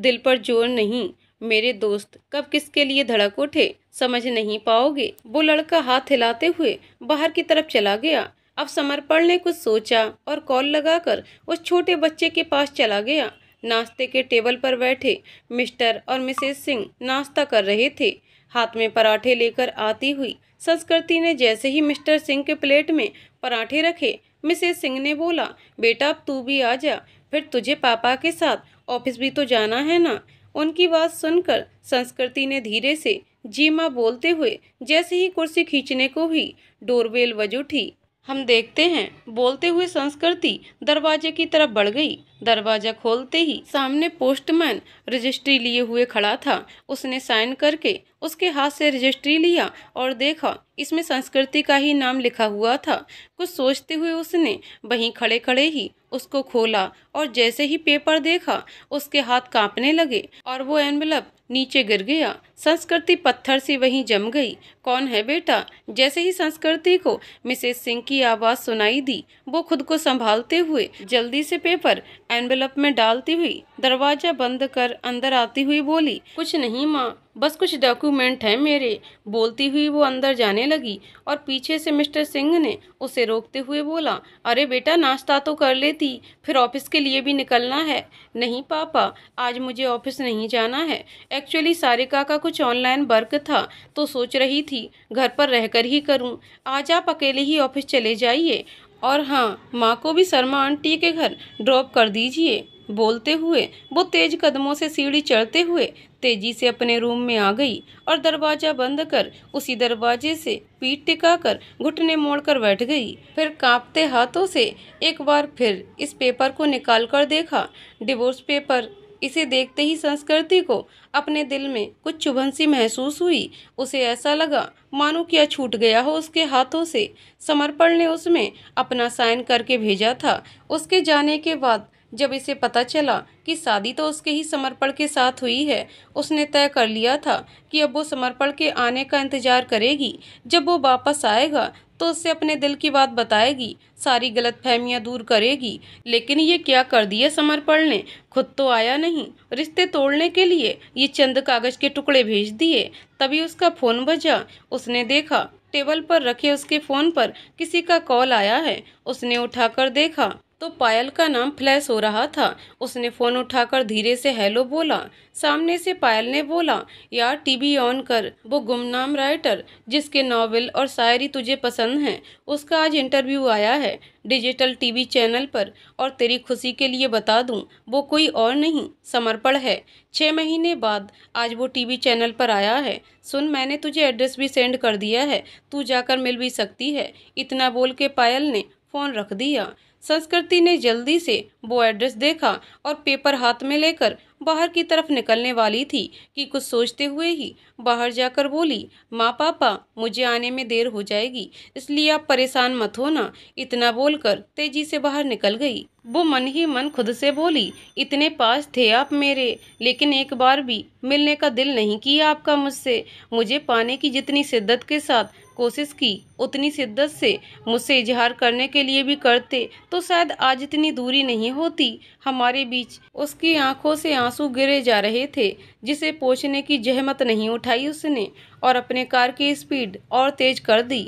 दिल पर जोर नहीं मेरे दोस्त कब किसके लिए धड़क उठे समझ नहीं पाओगे वो लड़का हाथ हिलाते हुए बाहर की तरफ चला गया अब समर्पण ने कुछ सोचा और कॉल लगाकर उस छोटे बच्चे के पास चला गया नाश्ते के टेबल पर बैठे मिस्टर और मिसेस सिंह नाश्ता कर रहे थे हाथ में पराठे लेकर आती हुई संस्कृति ने जैसे ही मिस्टर सिंह के प्लेट में पराठे रखे मिसेस सिंह ने बोला बेटा अब तू भी आ जा फिर तुझे पापा के साथ ऑफिस भी तो जाना है ना उनकी बात सुनकर संस्कृति ने धीरे से जी माँ बोलते हुए जैसे ही कुर्सी खींचने को ही डोरबेल वजू उठी हम देखते हैं बोलते हुए संस्कृति दरवाजे की तरफ बढ़ गई दरवाजा खोलते ही सामने पोस्टमैन रजिस्ट्री लिए हुए खड़ा था उसने साइन करके उसके हाथ से रजिस्ट्री लिया और देखा इसमें संस्कृति का ही नाम लिखा हुआ था कुछ सोचते हुए उसने वहीं खड़े खड़े ही उसको खोला और जैसे ही पेपर देखा उसके हाथ कांपने लगे और वो एनवलप नीचे गिर गया संस्कृति पत्थर से वहीं जम गई कौन है बेटा जैसे ही संस्कृति को मिसेस सिंह की आवाज़ सुनाई दी वो खुद को संभालते हुए जल्दी से पेपर एनवेलप में डालती हुई दरवाजा बंद कर अंदर आती हुई बोली कुछ नहीं माँ बस कुछ डॉक्यूमेंट है मेरे बोलती हुई वो अंदर जाने लगी और पीछे से मिस्टर सिंह ने उसे रोकते हुए बोला अरे बेटा नाश्ता तो कर लेती फिर ऑफिस के लिए भी निकलना है नहीं पापा आज मुझे ऑफिस नहीं जाना है एक्चुअली सारिका का कुछ ऑनलाइन वर्क था तो सोच रही थी घर पर रहकर ही करूं आज आप अकेले ही ऑफिस चले जाइए और हाँ माँ को भी शर्मा आंटी के घर ड्रॉप कर दीजिए बोलते हुए वो तेज कदमों से सीढ़ी चढ़ते हुए तेजी से अपने रूम में आ गई और दरवाजा बंद कर उसी दरवाजे से पीठ टिकाकर घुटने मोड़कर बैठ गई फिर कांपते हाथों से एक बार फिर इस पेपर को निकाल कर देखा डिवोर्स पेपर इसे देखते ही संस्कृति को अपने दिल में कुछ चुभन सी महसूस हुई उसे ऐसा लगा मानो क्या छूट गया हो उसके हाथों से समर्पण ने उसमें अपना साइन करके भेजा था उसके जाने के बाद जब इसे पता चला कि शादी तो उसके ही समर्पण के साथ हुई है उसने तय कर लिया था कि अब वो समर्पण के आने का इंतजार करेगी जब वो वापस आएगा तो उससे अपने दिल की बात बताएगी सारी गलत फहमियाँ दूर करेगी लेकिन ये क्या कर दिया समर्पण ने खुद तो आया नहीं रिश्ते तोड़ने के लिए ये चंद कागज़ के टुकड़े भेज दिए तभी उसका फ़ोन बजा उसने देखा टेबल पर रखे उसके फ़ोन पर किसी का कॉल आया है उसने उठाकर देखा तो पायल का नाम फ्लैश हो रहा था उसने फ़ोन उठाकर धीरे से हेलो बोला सामने से पायल ने बोला यार टीवी ऑन कर वो गुमनाम राइटर जिसके नावल और शायरी तुझे पसंद हैं उसका आज इंटरव्यू आया है डिजिटल टीवी चैनल पर और तेरी खुशी के लिए बता दूं वो कोई और नहीं समर्पण है छः महीने बाद आज वो टीवी चैनल पर आया है सुन मैंने तुझे एड्रेस भी सेंड कर दिया है तू जाकर मिल भी सकती है इतना बोल के पायल ने फ़ोन रख दिया संस्कृति ने जल्दी से वो एड्रेस देखा और पेपर हाथ में लेकर बाहर की तरफ निकलने वाली थी कि कुछ सोचते हुए ही बाहर जाकर बोली माँ पापा मुझे आने में देर हो जाएगी इसलिए आप परेशान मत होना इतना बोलकर तेजी से बाहर निकल गई वो मन ही मन खुद से बोली इतने पास थे आप मेरे लेकिन एक बार भी मिलने का दिल नहीं किया आपका मुझसे मुझे पाने की जितनी शिद्दत के साथ कोशिश की उतनी शिद्दत से मुझसे इजहार करने के लिए भी करते तो शायद आज इतनी दूरी नहीं होती हमारे बीच उसकी आंखों से आंसू गिरे जा रहे थे जिसे पोछने की जहमत नहीं उठाई उसने और अपने कार की स्पीड और तेज कर दी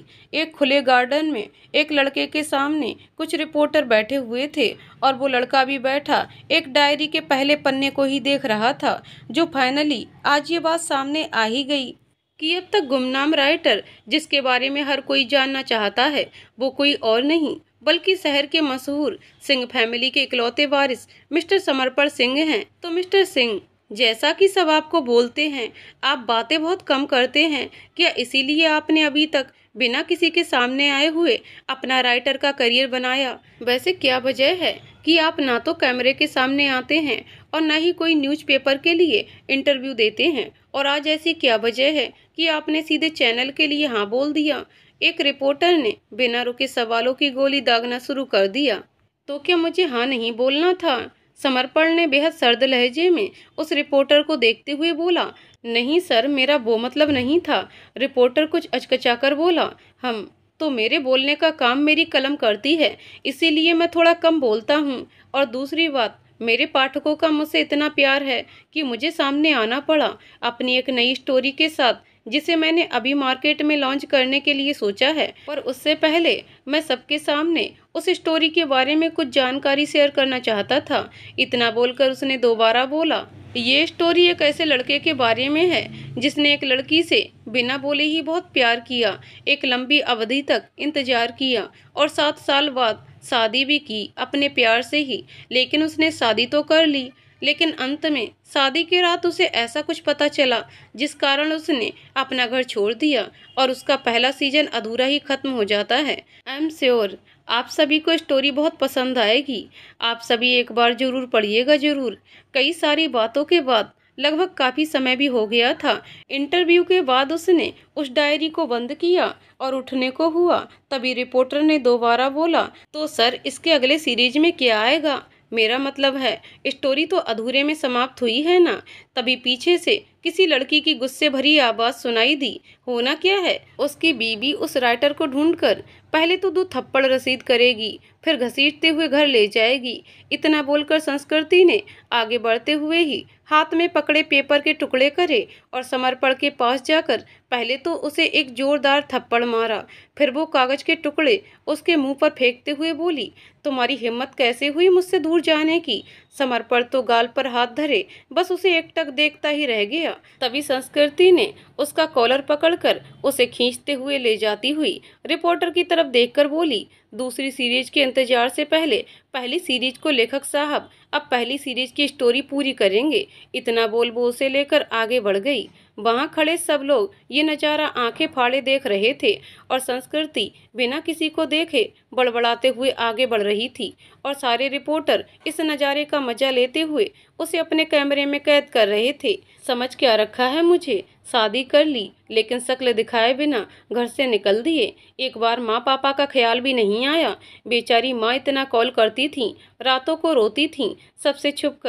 एक खुले गार्डन में एक लड़के के सामने कुछ रिपोर्टर बैठे हुए थे और वो लड़का भी बैठा एक डायरी के पहले पन्ने को ही देख रहा था जो फाइनली आज ये बात सामने आ ही गई कि अब तक गुमनाम राइटर जिसके बारे में हर कोई जानना चाहता है वो कोई और नहीं बल्कि शहर के मशहूर सिंह फैमिली के इकलौते वारिस मिस्टर समर्पण सिंह हैं तो मिस्टर सिंह जैसा कि सब आपको बोलते हैं आप बातें बहुत कम करते हैं क्या इसीलिए आपने अभी तक बिना किसी के सामने आए हुए अपना राइटर का करियर बनाया वैसे क्या वजह है कि आप ना तो कैमरे के सामने आते हैं और ना ही कोई न्यूज़पेपर के लिए इंटरव्यू देते हैं और आज ऐसी क्या वजह है कि आपने सीधे चैनल के लिए हाँ बोल दिया एक रिपोर्टर ने बिना रुके सवालों की गोली दागना शुरू कर दिया तो क्या मुझे हाँ नहीं बोलना था समर्पण ने बेहद सर्द लहजे में उस रिपोर्टर को देखते हुए बोला नहीं सर मेरा वो मतलब नहीं था रिपोर्टर कुछ अचकचाकर बोला हम तो मेरे बोलने का काम मेरी कलम करती है इसीलिए मैं थोड़ा कम बोलता हूँ और दूसरी बात मेरे पाठकों का मुझसे इतना प्यार है कि मुझे सामने आना पड़ा अपनी एक नई स्टोरी के साथ जिसे मैंने अभी मार्केट में लॉन्च करने के लिए सोचा है पर उससे पहले मैं सबके सामने उस स्टोरी के बारे में कुछ जानकारी शेयर करना चाहता था इतना बोलकर उसने दोबारा बोला ये स्टोरी एक ऐसे लड़के के बारे में है जिसने एक लड़की से बिना बोले ही बहुत प्यार किया एक लंबी अवधि तक इंतजार किया और सात साल बाद शादी भी की अपने प्यार से ही लेकिन उसने शादी तो कर ली लेकिन अंत में शादी की रात उसे ऐसा कुछ पता चला जिस कारण उसने अपना घर छोड़ दिया और उसका पहला सीजन अधूरा ही खत्म हो जाता है आई एम श्योर आप सभी को स्टोरी बहुत पसंद आएगी आप सभी एक बार जरूर पढ़िएगा जरूर कई सारी बातों के बाद लगभग काफ़ी समय भी हो गया था इंटरव्यू के बाद उसने उस डायरी को बंद किया और उठने को हुआ तभी रिपोर्टर ने दोबारा बोला तो सर इसके अगले सीरीज में क्या आएगा मेरा मतलब है स्टोरी तो अधूरे में समाप्त हुई है ना तभी पीछे से किसी लड़की की गुस्से भरी आवाज़ सुनाई दी होना क्या है उसकी बीबी उस राइटर को ढूंढकर पहले तो दो थप्पड़ रसीद करेगी फिर घसीटते हुए घर ले जाएगी इतना बोलकर संस्कृति ने आगे बढ़ते हुए ही हाथ में पकड़े पेपर के टुकड़े करे और समर्पण के पास जाकर पहले तो उसे एक जोरदार थप्पड़ मारा फिर वो कागज के टुकड़े उसके मुंह पर फेंकते हुए बोली तुम्हारी हिम्मत कैसे हुई मुझसे दूर जाने की समर्पण तो गाल पर हाथ धरे बस उसे एकटक देखता ही रह गया तभी संस्कृति ने उसका कॉलर पकड़कर उसे खींचते हुए ले जाती हुई रिपोर्टर की तरफ देखकर बोली दूसरी सीरीज के इंतजार से पहले पहली सीरीज को लेखक साहब अब पहली सीरीज की स्टोरी पूरी करेंगे इतना बोल बोल उसे लेकर आगे बढ़ गई वहां खड़े सब लोग ये नज़ारा आंखें फाड़े देख रहे थे और संस्कृति बिना किसी को देखे बड़बड़ाते हुए आगे बढ़ रही थी और सारे रिपोर्टर इस नज़ारे का मजा लेते हुए उसे अपने कैमरे में कैद कर रहे थे समझ क्या रखा है मुझे शादी कर ली लेकिन शक्ल दिखाए बिना घर से निकल दिए एक बार माँ पापा का ख्याल भी नहीं आया बेचारी माँ इतना कॉल करती थीं रातों को रोती थीं सबसे छुप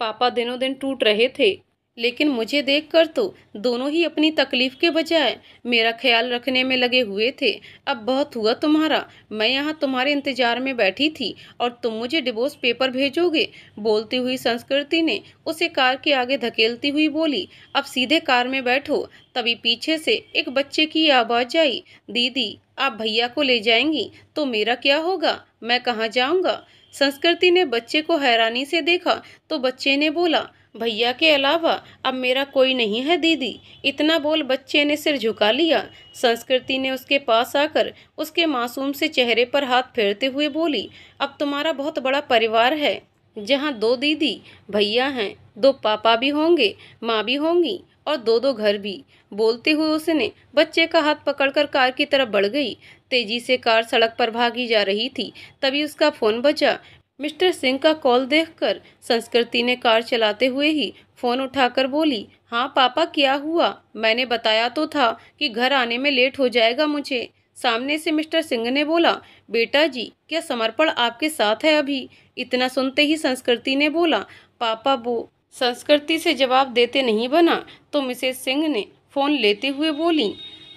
पापा दिनों दिन टूट रहे थे लेकिन मुझे देखकर तो दोनों ही अपनी तकलीफ के बजाय मेरा ख्याल रखने में लगे हुए थे अब बहुत हुआ तुम्हारा मैं यहाँ तुम्हारे इंतजार में बैठी थी और तुम मुझे डिवोर्स पेपर भेजोगे बोलती हुई संस्कृति ने उसे कार के आगे धकेलती हुई बोली अब सीधे कार में बैठो तभी पीछे से एक बच्चे की आवाज आई दीदी आप भैया को ले जाएंगी तो मेरा क्या होगा मैं कहाँ जाऊँगा संस्कृति ने बच्चे को हैरानी से देखा तो बच्चे ने बोला भैया के अलावा अब मेरा कोई नहीं है दीदी इतना बोल बच्चे ने सिर झुका लिया संस्कृति ने उसके पास आकर उसके मासूम से चेहरे पर हाथ फेरते हुए बोली अब तुम्हारा बहुत बड़ा परिवार है जहाँ दो दीदी भैया हैं दो पापा भी होंगे माँ भी होंगी और दो दो घर भी बोलते हुए उसने बच्चे का हाथ पकड़कर कार की तरफ बढ़ गई तेजी से कार सड़क पर भागी जा रही थी तभी उसका फ़ोन बजा मिस्टर सिंह का कॉल देखकर संस्कृति ने कार चलाते हुए ही फोन उठाकर बोली हाँ पापा क्या हुआ मैंने बताया तो था कि घर आने में लेट हो जाएगा मुझे सामने से मिस्टर सिंह ने बोला बेटा जी क्या समर्पण आपके साथ है अभी इतना सुनते ही संस्कृति ने बोला पापा बो संस्कृति से जवाब देते नहीं बना तो मिसेज सिंह ने फ़ोन लेते हुए बोली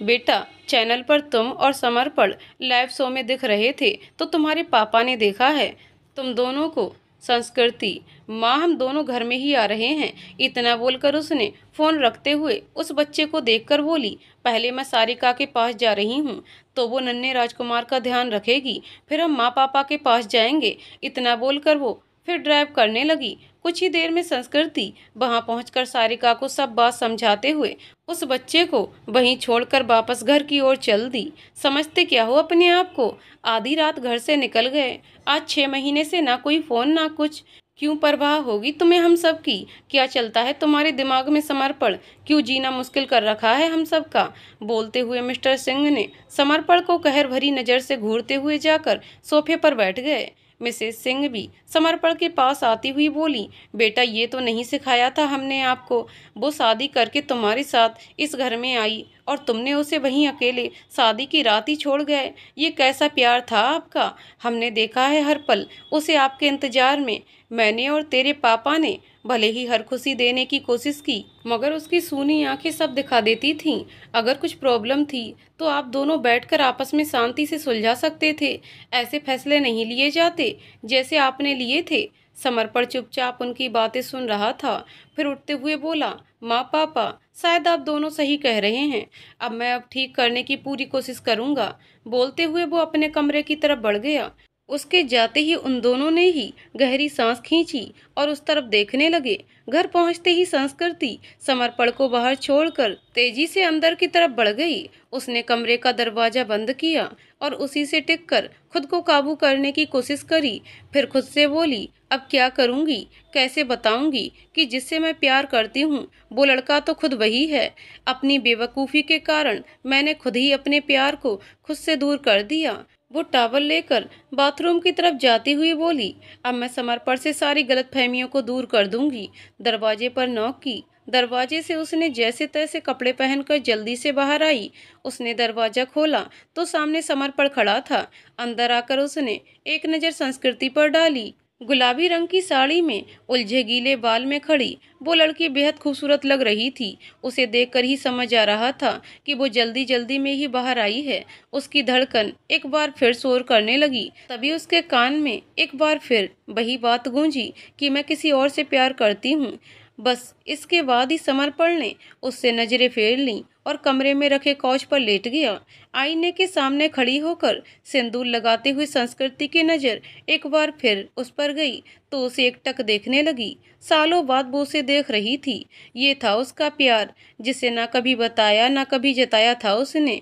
बेटा चैनल पर तुम और समर्पण लाइव शो में दिख रहे थे तो तुम्हारे पापा ने देखा है तुम दोनों को संस्कृति माँ हम दोनों घर में ही आ रहे हैं इतना बोलकर उसने फ़ोन रखते हुए उस बच्चे को देखकर बोली पहले मैं सारिका के पास जा रही हूँ तो वो नन्हे राजकुमार का ध्यान रखेगी फिर हम माँ पापा के पास जाएंगे इतना बोलकर वो फिर ड्राइव करने लगी कुछ ही देर में संस्कृति वहां पहुंचकर सारिका को सब बात समझाते हुए उस बच्चे को वहीं छोड़कर वापस घर की ओर चल दी समझते क्या हो अपने आप को आधी रात घर से निकल गए आज छः महीने से ना कोई फ़ोन ना कुछ क्यों परवाह होगी तुम्हें हम सब की क्या चलता है तुम्हारे दिमाग में समर्पण क्यों जीना मुश्किल कर रखा है हम सब का बोलते हुए मिस्टर सिंह ने समर्पण को कहर भरी नज़र से घूरते हुए जाकर सोफे पर बैठ गए मिसेस सिंह भी समर्पण के पास आती हुई बोली बेटा ये तो नहीं सिखाया था हमने आपको वो शादी करके तुम्हारे साथ इस घर में आई और तुमने उसे वहीं अकेले शादी की रात ही छोड़ गए ये कैसा प्यार था आपका हमने देखा है हर पल उसे आपके इंतजार में मैंने और तेरे पापा ने भले ही हर खुशी देने की कोशिश की मगर उसकी सूनी आंखें सब दिखा देती थीं अगर कुछ प्रॉब्लम थी तो आप दोनों बैठकर आपस में शांति से सुलझा सकते थे ऐसे फैसले नहीं लिए जाते जैसे आपने लिए थे समर्पण चुपचाप उनकी बातें सुन रहा था फिर उठते हुए बोला माँ पापा शायद आप दोनों सही कह रहे हैं अब मैं अब ठीक करने की पूरी कोशिश करूंगा बोलते हुए वो अपने कमरे की तरफ बढ़ गया उसके जाते ही उन दोनों ने ही गहरी सांस खींची और उस तरफ देखने लगे घर पहुंचते ही संस्कृति समर्पण को बाहर छोड़कर तेजी से अंदर की तरफ बढ़ गई उसने कमरे का दरवाजा बंद किया और उसी से टिक कर खुद को काबू करने की कोशिश करी फिर खुद से बोली अब क्या करूंगी कैसे बताऊंगी कि जिससे मैं प्यार करती हूँ वो लड़का तो खुद वही है अपनी बेवकूफ़ी के कारण मैंने खुद ही अपने प्यार को खुद से दूर कर दिया वो टावल लेकर बाथरूम की तरफ जाती हुई बोली अब मैं समर्पण से सारी गलत फहमियों को दूर कर दूंगी दरवाजे पर नौक की दरवाजे से उसने जैसे तैसे कपड़े पहनकर जल्दी से बाहर आई उसने दरवाजा खोला तो सामने समर्पण खड़ा था अंदर आकर उसने एक नज़र संस्कृति पर डाली गुलाबी रंग की साड़ी में उलझे गीले बाल में खड़ी वो लड़की बेहद खूबसूरत लग रही थी उसे देखकर ही समझ आ रहा था कि वो जल्दी जल्दी में ही बाहर आई है उसकी धड़कन एक बार फिर शोर करने लगी तभी उसके कान में एक बार फिर वही बात गूंजी कि मैं किसी और से प्यार करती हूँ बस इसके बाद ही समर्पण ने उससे नजरें फेर लीं और कमरे में रखे कौच पर लेट गया आईने के सामने खड़ी होकर सिंदूर लगाते हुए संस्कृति की नज़र एक बार फिर उस पर गई तो उसे एक टक देखने लगी सालों बाद वो उसे देख रही थी ये था उसका प्यार जिसे ना कभी बताया ना कभी जताया था उसने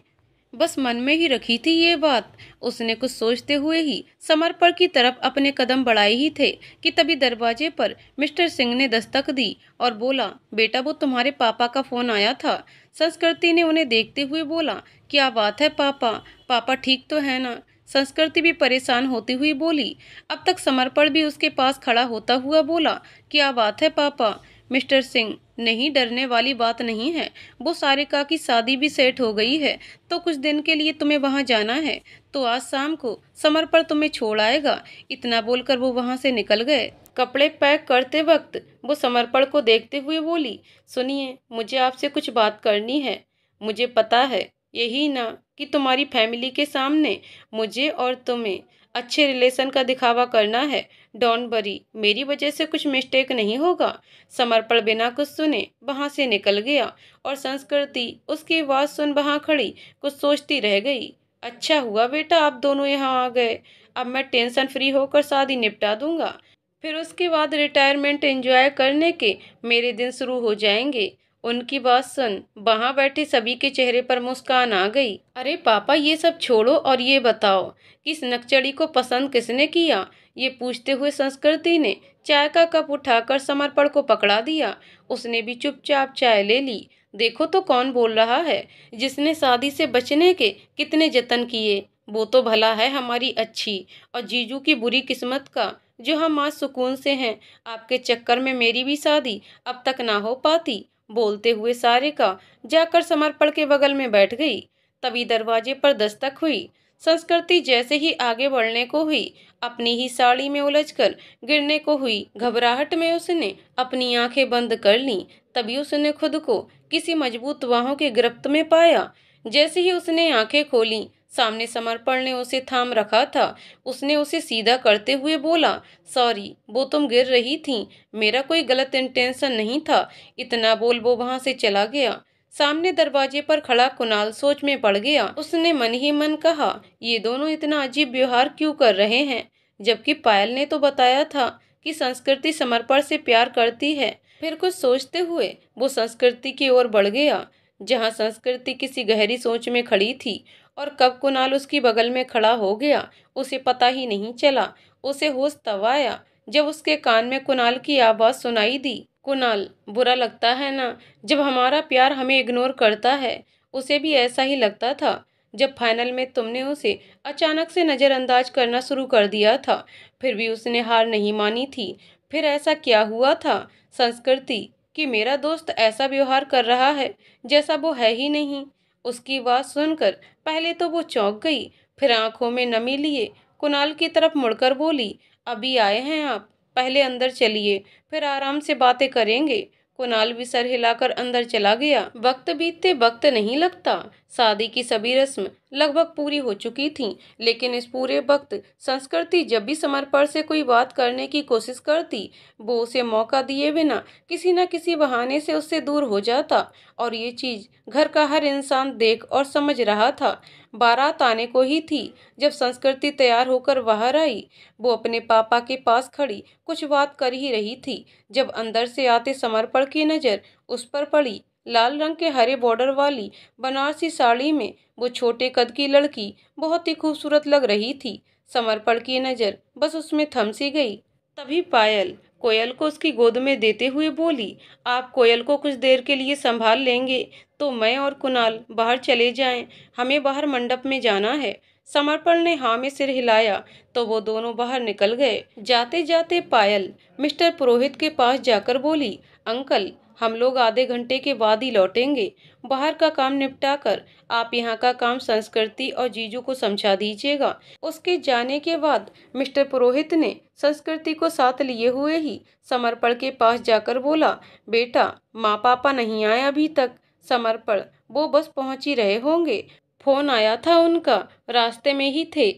बस मन में ही रखी थी ये बात उसने कुछ सोचते हुए ही समर्पण की तरफ अपने कदम बढ़ाए ही थे कि तभी दरवाजे पर मिस्टर सिंह ने दस्तक दी और बोला बेटा वो तुम्हारे पापा का फोन आया था संस्कृति ने उन्हें देखते हुए बोला क्या बात है पापा पापा ठीक तो है ना संस्कृति भी परेशान होती हुई बोली अब तक समर्पण भी उसके पास खड़ा होता हुआ बोला क्या बात है पापा मिस्टर सिंह नहीं डरने वाली बात नहीं है वो सारिका की शादी भी सेट हो गई है तो कुछ दिन के लिए तुम्हें वहाँ जाना है तो आज शाम को समर्पण तुम्हें छोड़ आएगा इतना बोलकर वो वहाँ से निकल गए कपड़े पैक करते वक्त वो समर्पण को देखते हुए बोली सुनिए मुझे आपसे कुछ बात करनी है मुझे पता है यही ना कि तुम्हारी फैमिली के सामने मुझे और तुम्हें अच्छे रिलेशन का दिखावा करना है डॉन बरी मेरी वजह से कुछ मिस्टेक नहीं होगा समर्पण बिना कुछ सुने वहाँ से निकल गया और संस्कृति उसकी आवाज़ सुन वहाँ खड़ी कुछ सोचती रह गई अच्छा हुआ बेटा आप दोनों यहाँ आ गए अब मैं टेंशन फ्री होकर शादी निपटा दूंगा फिर उसके बाद रिटायरमेंट एंजॉय करने के मेरे दिन शुरू हो जाएंगे उनकी बात सुन वहाँ बैठे सभी के चेहरे पर मुस्कान आ गई अरे पापा ये सब छोड़ो और ये बताओ कि इस नक्चड़ी को पसंद किसने किया ये पूछते हुए संस्कृति ने चाय का कप उठाकर समर्पण को पकड़ा दिया उसने भी चुपचाप चाय ले ली देखो तो कौन बोल रहा है जिसने शादी से बचने के कितने जतन किए वो तो भला है हमारी अच्छी और जीजू की बुरी किस्मत का जो हम हाँ आज सुकून से हैं आपके चक्कर में मेरी भी शादी अब तक ना हो पाती बोलते हुए सारे का जाकर समर्पण के बगल में बैठ गई तभी दरवाजे पर दस्तक हुई संस्कृति जैसे ही आगे बढ़ने को हुई अपनी ही साड़ी में उलझकर गिरने को हुई घबराहट में उसने अपनी आंखें बंद कर ली तभी उसने खुद को किसी मजबूत वाहों के गिरफ्त में पाया जैसे ही उसने आंखें खोली सामने समर्पण ने उसे थाम रखा था उसने उसे सीधा करते हुए बोला सॉरी वो तुम गिर रही थी मेरा कोई गलत इंटेंशन नहीं था इतना बोल वो वहाँ से चला गया सामने दरवाजे पर खड़ा कुनाल सोच में पड़ गया उसने मन ही मन कहा ये दोनों इतना अजीब व्यवहार क्यों कर रहे हैं जबकि पायल ने तो बताया था कि संस्कृति समर्पण से प्यार करती है फिर कुछ सोचते हुए वो संस्कृति की ओर बढ़ गया जहाँ संस्कृति किसी गहरी सोच में खड़ी थी और कब कुनाल उसकी बगल में खड़ा हो गया उसे पता ही नहीं चला उसे होश तब आया जब उसके कान में कुनाल की आवाज़ सुनाई दी कुनाल बुरा लगता है ना जब हमारा प्यार हमें इग्नोर करता है उसे भी ऐसा ही लगता था जब फाइनल में तुमने उसे अचानक से नज़रअंदाज करना शुरू कर दिया था फिर भी उसने हार नहीं मानी थी फिर ऐसा क्या हुआ था संस्कृति कि मेरा दोस्त ऐसा व्यवहार कर रहा है जैसा वो है ही नहीं उसकी बात सुनकर पहले तो वो चौंक गई फिर आंखों में नमी लिए कुणाल की तरफ मुड़कर बोली अभी आए हैं आप पहले अंदर चलिए फिर आराम से बातें करेंगे कुनाल भी सर हिलाकर अंदर चला गया वक्त बीतते वक्त नहीं लगता शादी की सभी रस्म लगभग पूरी हो चुकी थी लेकिन इस पूरे वक्त संस्कृति जब भी समर्पण से कोई बात करने की कोशिश करती वो उसे मौका दिए बिना किसी न किसी बहाने से उससे दूर हो जाता और ये चीज़ घर का हर इंसान देख और समझ रहा था बारात आने को ही थी जब संस्कृति तैयार होकर बाहर आई वो अपने पापा के पास खड़ी कुछ बात कर ही रही थी जब अंदर से आते समर्पण की नज़र उस पर पड़ी लाल रंग के हरे बॉर्डर वाली बनारसी साड़ी में वो छोटे कद की लड़की बहुत ही खूबसूरत लग रही थी समर्पण की नज़र बस उसमें थमसी गई तभी पायल कोयल को उसकी गोद में देते हुए बोली आप कोयल को कुछ देर के लिए संभाल लेंगे तो मैं और कुणाल बाहर चले जाएं हमें बाहर मंडप में जाना है समर्पण ने हाँ में सिर हिलाया तो वो दोनों बाहर निकल गए जाते जाते पायल मिस्टर पुरोहित के पास जाकर बोली अंकल हम लोग आधे घंटे के बाद ही लौटेंगे बाहर का काम निपटाकर आप यहाँ का काम संस्कृति और जीजू को समझा दीजिएगा उसके जाने के बाद मिस्टर पुरोहित ने संस्कृति को साथ लिए हुए ही समर्पण के पास जाकर बोला बेटा माँ पापा नहीं आए अभी तक समर्पण वो बस पहुँच ही रहे होंगे फोन आया था उनका रास्ते में ही थे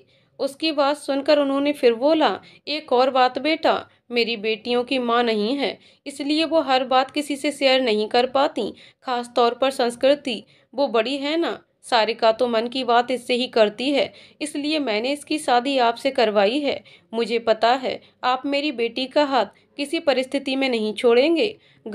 उसकी बात सुनकर उन्होंने फिर बोला एक और बात बेटा मेरी बेटियों की माँ नहीं है इसलिए वो हर बात किसी से शेयर नहीं कर पाती खास तौर पर संस्कृति वो बड़ी है ना सारे का तो मन की बात इससे ही करती है इसलिए मैंने इसकी शादी आपसे करवाई है मुझे पता है आप मेरी बेटी का हाथ किसी परिस्थिति में नहीं छोड़ेंगे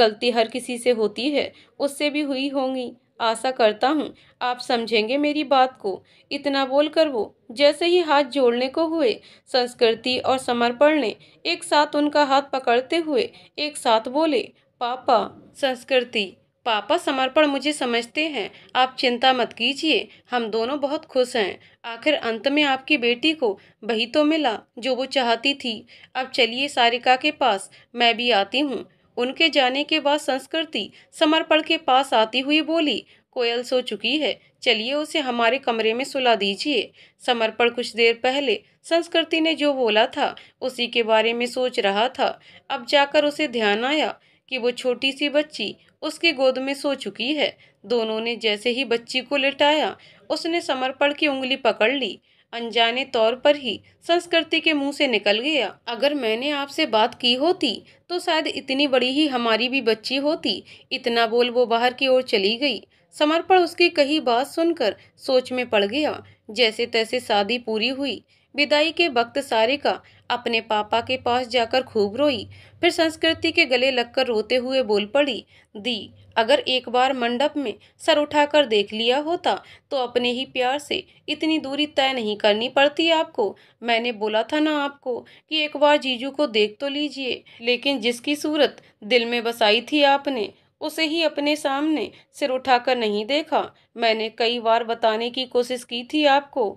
गलती हर किसी से होती है उससे भी हुई होंगी आशा करता हूँ आप समझेंगे मेरी बात को इतना बोलकर वो जैसे ही हाथ जोड़ने को हुए संस्कृति और समर्पण ने एक साथ उनका हाथ पकड़ते हुए एक साथ बोले पापा संस्कृति पापा समर्पण मुझे समझते हैं आप चिंता मत कीजिए हम दोनों बहुत खुश हैं आखिर अंत में आपकी बेटी को वही तो मिला जो वो चाहती थी अब चलिए सारिका के पास मैं भी आती हूँ उनके जाने के बाद संस्कृति समर्पण के पास आती हुई बोली कोयल सो चुकी है चलिए उसे हमारे कमरे में सुला दीजिए समर्पण कुछ देर पहले संस्कृति ने जो बोला था उसी के बारे में सोच रहा था अब जाकर उसे ध्यान आया कि वो छोटी सी बच्ची उसकी गोद में सो चुकी है दोनों ने जैसे ही बच्ची को लिटाया उसने समर्पण की उंगली पकड़ ली अनजाने तौर पर ही संस्कृति के मुंह से निकल गया अगर मैंने आपसे बात की होती तो शायद इतनी बड़ी ही हमारी भी बच्ची होती इतना बोल वो बाहर की ओर चली गई समर्पण उसकी कही बात सुनकर सोच में पड़ गया जैसे तैसे शादी पूरी हुई विदाई के वक्त सारे का अपने पापा के पास जाकर खूब रोई फिर संस्कृति के गले लगकर रोते हुए बोल पड़ी दी अगर एक बार मंडप में सर उठाकर देख लिया होता तो अपने ही प्यार से इतनी दूरी तय नहीं करनी पड़ती आपको मैंने बोला था ना आपको कि एक बार जीजू को देख तो लीजिए लेकिन जिसकी सूरत दिल में बसाई थी आपने उसे ही अपने सामने सिर उठाकर नहीं देखा मैंने कई बार बताने की कोशिश की थी आपको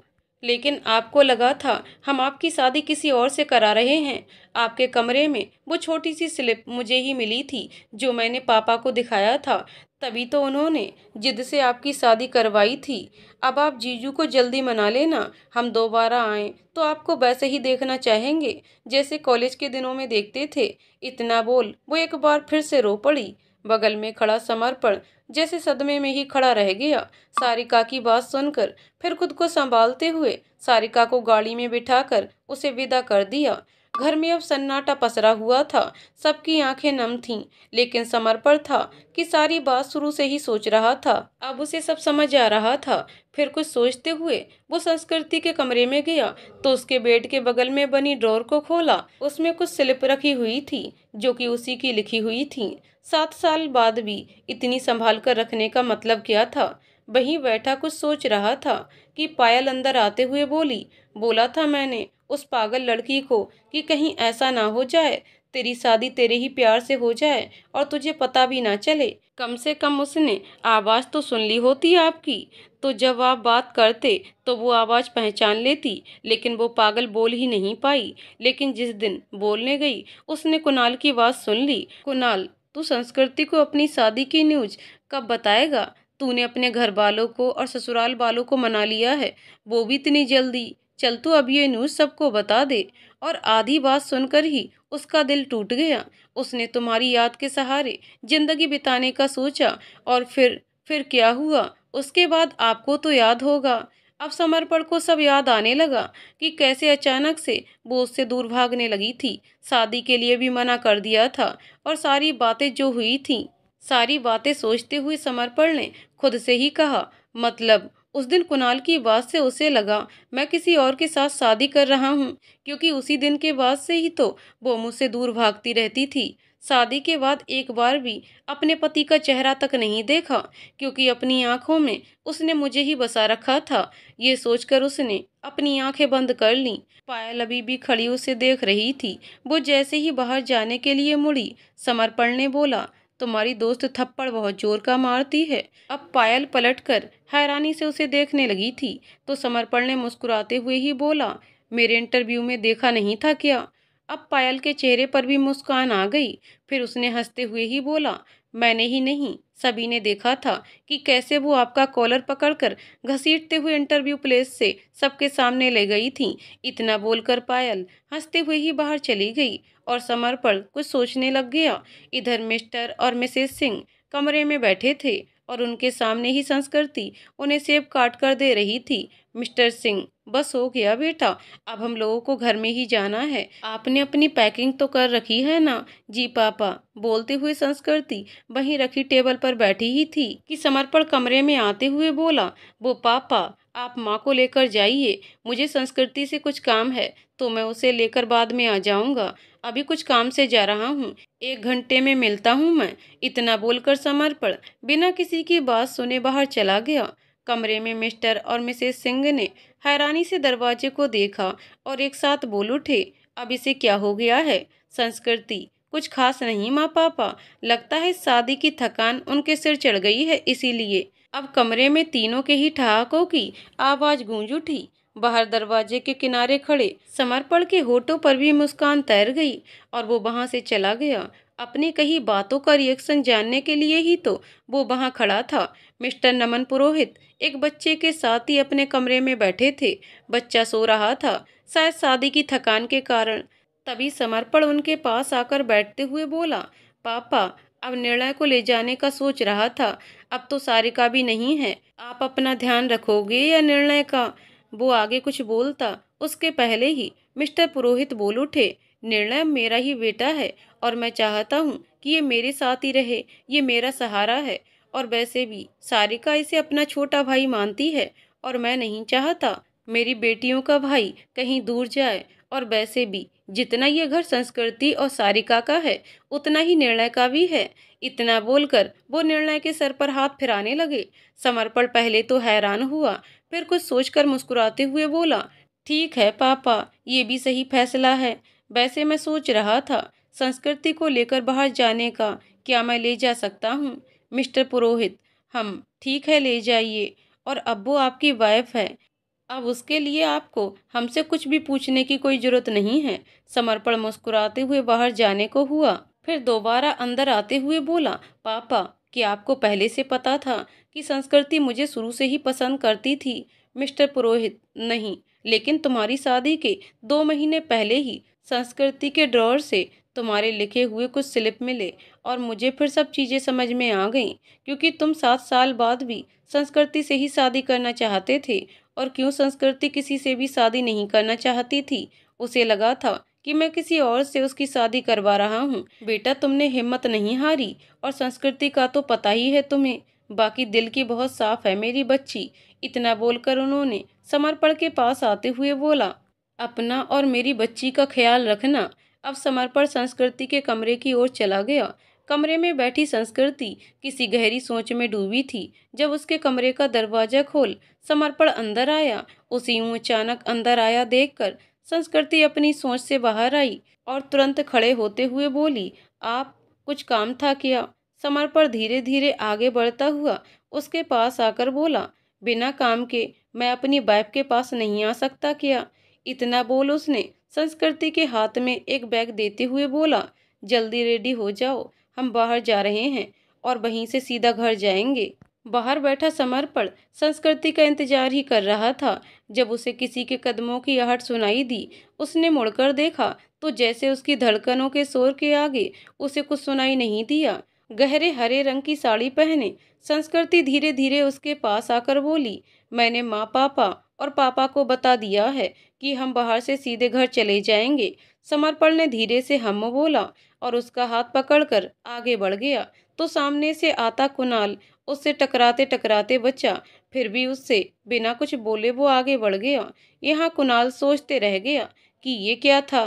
लेकिन आपको लगा था हम आपकी शादी किसी और से करा रहे हैं आपके कमरे में वो छोटी सी स्लिप मुझे ही मिली थी जो मैंने पापा को दिखाया था तभी तो उन्होंने जिद से आपकी शादी करवाई थी अब आप जीजू को जल्दी मना लेना हम दोबारा आए तो आपको वैसे ही देखना चाहेंगे जैसे कॉलेज के दिनों में देखते थे इतना बोल वो एक बार फिर से रो पड़ी बगल में खड़ा समर्पण जैसे सदमे में ही खड़ा रह गया सारिका की बात सुनकर फिर खुद को संभालते हुए सारिका को गाड़ी में बिठाकर उसे विदा कर दिया घर में अब सन्नाटा पसरा हुआ था सबकी आंखें नम थीं लेकिन समर्पण था कि सारी बात शुरू से ही सोच रहा था अब उसे सब समझ आ रहा था फिर कुछ सोचते हुए वो संस्कृति के कमरे में गया तो उसके बेड के बगल में बनी ड्रॉर को खोला उसमें कुछ स्लिप रखी हुई थी जो कि उसी की लिखी हुई थी सात साल बाद भी इतनी संभाल कर रखने का मतलब क्या था वहीं बैठा कुछ सोच रहा था कि पायल अंदर आते हुए बोली बोला था मैंने उस पागल लड़की को कि कहीं ऐसा ना हो जाए तेरी शादी तेरे ही प्यार से हो जाए और तुझे पता भी ना चले कम से कम उसने आवाज़ तो सुन ली होती आपकी तो जब आप बात करते तो वो आवाज़ पहचान लेती लेकिन वो पागल बोल ही नहीं पाई लेकिन जिस दिन बोलने गई उसने कुणाल की आवाज़ सुन ली कुणाल तू संस्कृति को अपनी शादी की न्यूज कब बताएगा तूने अपने घर वालों को और ससुराल वालों को मना लिया है वो भी इतनी जल्दी चल तू अब ये न्यूज़ सबको बता दे और आधी बात सुनकर ही उसका दिल टूट गया उसने तुम्हारी याद के सहारे ज़िंदगी बिताने का सोचा और फिर फिर क्या हुआ उसके बाद आपको तो याद होगा अब समर्पण को सब याद आने लगा कि कैसे अचानक से वो उससे दूर भागने लगी थी शादी के लिए भी मना कर दिया था और सारी बातें जो हुई थी सारी बातें सोचते हुए समर्पण ने खुद से ही कहा मतलब उस दिन कुणाल की बात से उसे लगा मैं किसी और के साथ शादी कर रहा हूँ क्योंकि उसी दिन के बाद से ही तो वो मुझसे दूर भागती रहती थी शादी के बाद एक बार भी अपने पति का चेहरा तक नहीं देखा क्योंकि अपनी आंखों में उसने मुझे ही बसा रखा था ये सोचकर उसने अपनी आंखें बंद कर लीं पायल अभी भी खड़ी उसे देख रही थी वो जैसे ही बाहर जाने के लिए मुड़ी समर्पण ने बोला तुम्हारी दोस्त थप्पड़ बहुत जोर का मारती है अब पायल पलटकर हैरानी से उसे देखने लगी थी तो समर्पण ने मुस्कुराते हुए ही बोला मेरे इंटरव्यू में देखा नहीं था क्या अब पायल के चेहरे पर भी मुस्कान आ गई फिर उसने हंसते हुए ही बोला मैंने ही नहीं सभी ने देखा था कि कैसे वो आपका कॉलर पकड़कर घसीटते हुए इंटरव्यू प्लेस से सबके सामने ले गई थी इतना बोलकर पायल हंसते हुए ही बाहर चली गई और समर्पण कुछ सोचने लग गया इधर मिस्टर और मिसेस सिंह कमरे में बैठे थे और उनके सामने ही संस्कृति उन्हें सेब काट कर दे रही थी मिस्टर सिंह बस हो गया बेटा अब हम लोगों को घर में ही जाना है आपने अपनी पैकिंग तो कर रखी है ना जी पापा बोलते हुए संस्कृति वहीं रखी टेबल पर बैठी ही थी कि समर्पण कमरे में आते हुए बोला वो पापा आप माँ को लेकर जाइए मुझे संस्कृति से कुछ काम है तो मैं उसे लेकर बाद में आ जाऊंगा अभी कुछ काम से जा रहा हूँ एक घंटे में मिलता हूँ मैं इतना बोलकर समर्पण बिना किसी की बात सुने बाहर चला गया कमरे में मिस्टर और मिसेस सिंह ने हैरानी से दरवाजे को देखा और एक साथ बोल उठे अब इसे क्या हो गया है संस्कृति कुछ खास नहीं माँ पापा लगता है शादी की थकान उनके सिर चढ़ गई है इसीलिए अब कमरे में तीनों के ही ठहाकों की आवाज़ गूंज उठी बाहर दरवाजे के किनारे खड़े समर्पण के होठों पर भी मुस्कान तैर गई और वो वहाँ से चला गया अपनी कही बातों का रिएक्शन जानने के लिए ही तो वो वहाँ खड़ा था मिस्टर नमन पुरोहित एक बच्चे के साथ ही अपने कमरे में बैठे थे बच्चा सो रहा था शायद शादी की थकान के कारण तभी समर्पण उनके पास आकर बैठते हुए बोला पापा अब निर्णय को ले जाने का सोच रहा था अब तो सारिका भी नहीं है आप अपना ध्यान रखोगे या निर्णय का वो आगे कुछ बोलता उसके पहले ही मिस्टर पुरोहित बोल उठे निर्णय मेरा ही बेटा है और मैं चाहता हूँ कि ये मेरे साथ ही रहे ये मेरा सहारा है और वैसे भी सारिका इसे अपना छोटा भाई मानती है और मैं नहीं चाहता मेरी बेटियों का भाई कहीं दूर जाए और वैसे भी जितना ये घर संस्कृति और सारिका का है उतना ही निर्णय का भी है इतना बोलकर वो निर्णय के सर पर हाथ फिराने लगे समर्पण पहले तो हैरान हुआ फिर कुछ सोचकर मुस्कुराते हुए बोला ठीक है पापा ये भी सही फैसला है वैसे मैं सोच रहा था संस्कृति को लेकर बाहर जाने का क्या मैं ले जा सकता हूँ मिस्टर पुरोहित हम ठीक है ले जाइए और अब्बू आपकी वाइफ है अब उसके लिए आपको हमसे कुछ भी पूछने की कोई ज़रूरत नहीं है समर्पण मुस्कुराते हुए बाहर जाने को हुआ फिर दोबारा अंदर आते हुए बोला पापा कि आपको पहले से पता था कि संस्कृति मुझे शुरू से ही पसंद करती थी मिस्टर पुरोहित नहीं लेकिन तुम्हारी शादी के दो महीने पहले ही संस्कृति के ड्रॉर से तुम्हारे लिखे हुए कुछ स्लिप मिले और मुझे फिर सब चीज़ें समझ में आ गईं क्योंकि तुम सात साल बाद भी संस्कृति से ही शादी करना चाहते थे और क्यों संस्कृति किसी से भी शादी नहीं करना चाहती थी उसे लगा था कि मैं किसी और से उसकी शादी करवा रहा हूँ बेटा तुमने हिम्मत नहीं हारी और संस्कृति का तो पता ही है तुम्हें बाकी दिल की बहुत साफ है मेरी बच्ची इतना बोलकर उन्होंने समर्पण के पास आते हुए बोला अपना और मेरी बच्ची का ख्याल रखना अब समर्पण संस्कृति के कमरे की ओर चला गया कमरे में बैठी संस्कृति किसी गहरी सोच में डूबी थी जब उसके कमरे का दरवाजा खोल समर्पण अंदर आया उसी यूं अचानक अंदर आया देखकर संस्कृति अपनी सोच से बाहर आई और तुरंत खड़े होते हुए बोली आप कुछ काम था क्या समर पर धीरे धीरे आगे बढ़ता हुआ उसके पास आकर बोला बिना काम के मैं अपनी वाइफ के पास नहीं आ सकता क्या इतना बोल उसने संस्कृति के हाथ में एक बैग देते हुए बोला जल्दी रेडी हो जाओ हम बाहर जा रहे हैं और वहीं से सीधा घर जाएंगे बाहर बैठा समर्पण संस्कृति का इंतजार ही कर रहा था जब उसे किसी के कदमों की आहट सुनाई दी उसने मुड़कर देखा तो जैसे उसकी धड़कनों के शोर के आगे उसे कुछ सुनाई नहीं दिया गहरे हरे रंग की साड़ी पहने संस्कृति धीरे धीरे उसके पास आकर बोली मैंने माँ पापा और पापा को बता दिया है कि हम बाहर से सीधे घर चले जाएंगे समर्पण ने धीरे से हम बोला और उसका हाथ पकड़कर आगे बढ़ गया तो सामने से आता कुणाल उससे टकराते टकराते बचा फिर भी उससे बिना कुछ बोले वो आगे बढ़ गया यहाँ कुणाल सोचते रह गया कि ये क्या था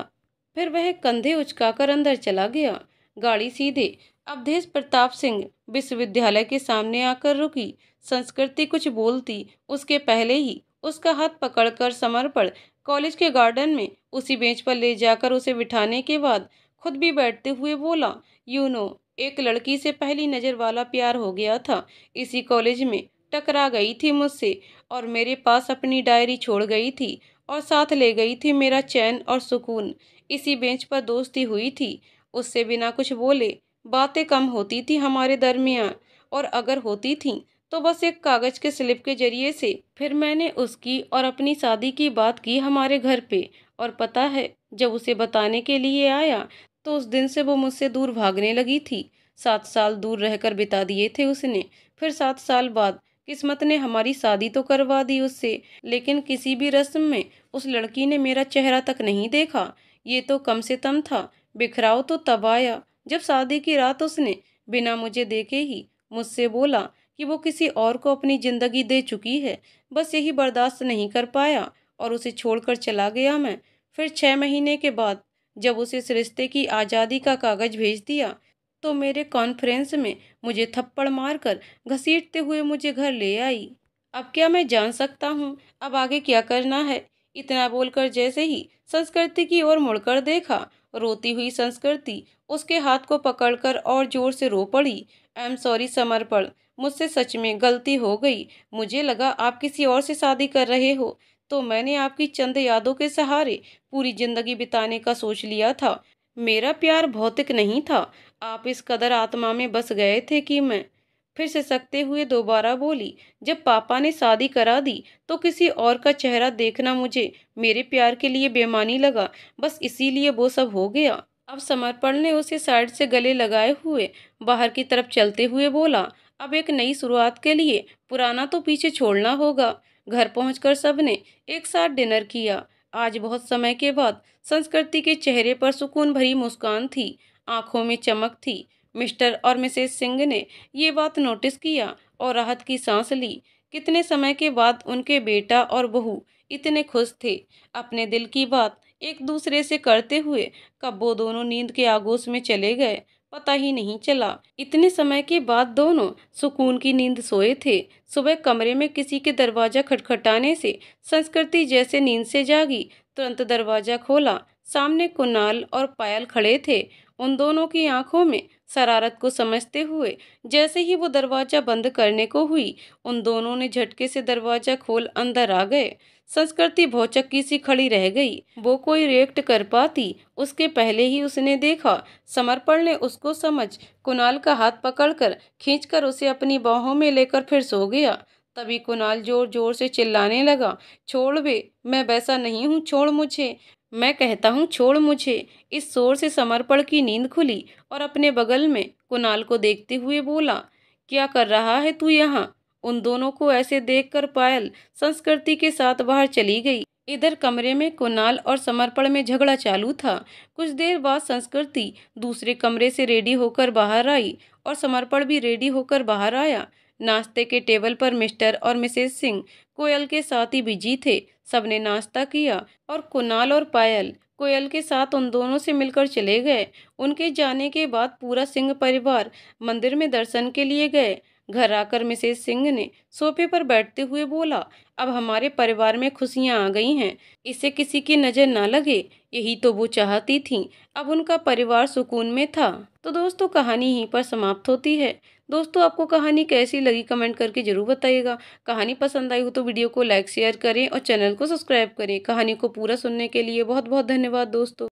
फिर वह कंधे उचकाकर अंदर चला गया गाड़ी सीधे अवधेश प्रताप सिंह विश्वविद्यालय के सामने आकर रुकी संस्कृति कुछ बोलती उसके पहले ही उसका हाथ पकड़कर समर्पण कॉलेज के गार्डन में उसी बेंच पर ले जाकर उसे बिठाने के बाद खुद भी बैठते हुए बोला यू नो एक लड़की से पहली नज़र वाला प्यार हो गया था इसी कॉलेज में टकरा गई थी मुझसे और मेरे पास अपनी डायरी छोड़ गई थी और साथ ले गई थी मेरा चैन और सुकून इसी बेंच पर दोस्ती हुई थी उससे बिना कुछ बोले बातें कम होती थी हमारे दरमियान और अगर होती थी तो बस एक कागज़ के स्लिप के जरिए से फिर मैंने उसकी और अपनी शादी की बात की हमारे घर पे और पता है जब उसे बताने के लिए आया तो उस दिन से वो मुझसे दूर भागने लगी थी सात साल दूर रहकर बिता दिए थे उसने फिर सात साल बाद किस्मत ने हमारी शादी तो करवा दी उससे लेकिन किसी भी रस्म में उस लड़की ने मेरा चेहरा तक नहीं देखा ये तो कम से कम था बिखराव तो तब आया जब शादी की रात उसने बिना मुझे देखे ही मुझसे बोला कि वो किसी और को अपनी ज़िंदगी दे चुकी है बस यही बर्दाश्त नहीं कर पाया और उसे छोड़कर चला गया मैं फिर छः महीने के बाद जब उसे इस रिश्ते की आज़ादी का कागज़ भेज दिया तो मेरे कॉन्फ्रेंस में मुझे थप्पड़ मारकर घसीटते हुए मुझे घर ले आई अब क्या मैं जान सकता हूँ अब आगे क्या करना है इतना बोलकर जैसे ही संस्कृति की ओर मुड़कर देखा रोती हुई संस्कृति उसके हाथ को पकड़कर और जोर से रो पड़ी आई एम सॉरी समर्पण मुझसे सच में गलती हो गई मुझे लगा आप किसी और से शादी कर रहे हो तो मैंने आपकी चंद यादों के सहारे पूरी जिंदगी बिताने का सोच लिया था मेरा प्यार भौतिक नहीं था आप इस कदर आत्मा में बस गए थे कि मैं फिर से सकते हुए दोबारा बोली जब पापा ने शादी करा दी तो किसी और का चेहरा देखना मुझे मेरे प्यार के लिए बेमानी लगा बस इसीलिए वो सब हो गया अब समर्पण ने उसे साइड से गले लगाए हुए बाहर की तरफ चलते हुए बोला अब एक नई शुरुआत के लिए पुराना तो पीछे छोड़ना होगा घर पहुंचकर सबने एक साथ डिनर किया आज बहुत समय के बाद संस्कृति के चेहरे पर सुकून भरी मुस्कान थी आंखों में चमक थी मिस्टर और मिसेस सिंह ने ये बात नोटिस किया और राहत की सांस ली कितने समय के बाद उनके बेटा और बहू इतने खुश थे अपने दिल की बात एक दूसरे से करते हुए कब्बो दोनों नींद के आगोश में चले गए पता ही नहीं चला इतने समय के बाद दोनों सुकून की नींद सोए थे सुबह कमरे में किसी के दरवाजा खटखटाने से संस्कृति जैसे नींद से जागी तुरंत दरवाजा खोला सामने कुनाल और पायल खड़े थे उन दोनों की आंखों में शरारत को समझते हुए जैसे ही वो दरवाज़ा बंद करने को हुई उन दोनों ने झटके से दरवाज़ा खोल अंदर आ गए संस्कृति भौचक की सी खड़ी रह गई वो कोई रिएक्ट कर पाती उसके पहले ही उसने देखा समर्पण ने उसको समझ कुणाल का हाथ पकड़कर खींचकर उसे अपनी बाहों में लेकर फिर सो गया तभी कुणाल जोर जोर से चिल्लाने लगा छोड़ वे मैं वैसा नहीं हूँ छोड़ मुझे मैं कहता हूँ छोड़ मुझे इस शोर से समर्पण की नींद खुली और अपने बगल में कुणाल को देखते हुए बोला क्या कर रहा है तू यहाँ उन दोनों को ऐसे देखकर पायल संस्कृति के साथ बाहर चली गई इधर कमरे में कुणाल और समर्पण में झगड़ा चालू था कुछ देर बाद संस्कृति दूसरे कमरे से रेडी होकर बाहर आई और समर्पण भी रेडी होकर बाहर आया नाश्ते के टेबल पर मिस्टर और मिसेस सिंह कोयल के साथ ही बिजी थे सबने नाश्ता किया और कुणाल और पायल कोयल के साथ उन दोनों से मिलकर चले गए उनके जाने के बाद पूरा सिंह परिवार मंदिर में दर्शन के लिए गए घर आकर मिसेज सिंह ने सोफे पर बैठते हुए बोला अब हमारे परिवार में खुशियाँ आ गई हैं इसे किसी की नज़र ना लगे यही तो वो चाहती थीं अब उनका परिवार सुकून में था तो दोस्तों कहानी यहीं पर समाप्त होती है दोस्तों आपको कहानी कैसी लगी कमेंट करके जरूर बताइएगा कहानी पसंद आई हो तो वीडियो को लाइक शेयर करें और चैनल को सब्सक्राइब करें कहानी को पूरा सुनने के लिए बहुत बहुत धन्यवाद दोस्तों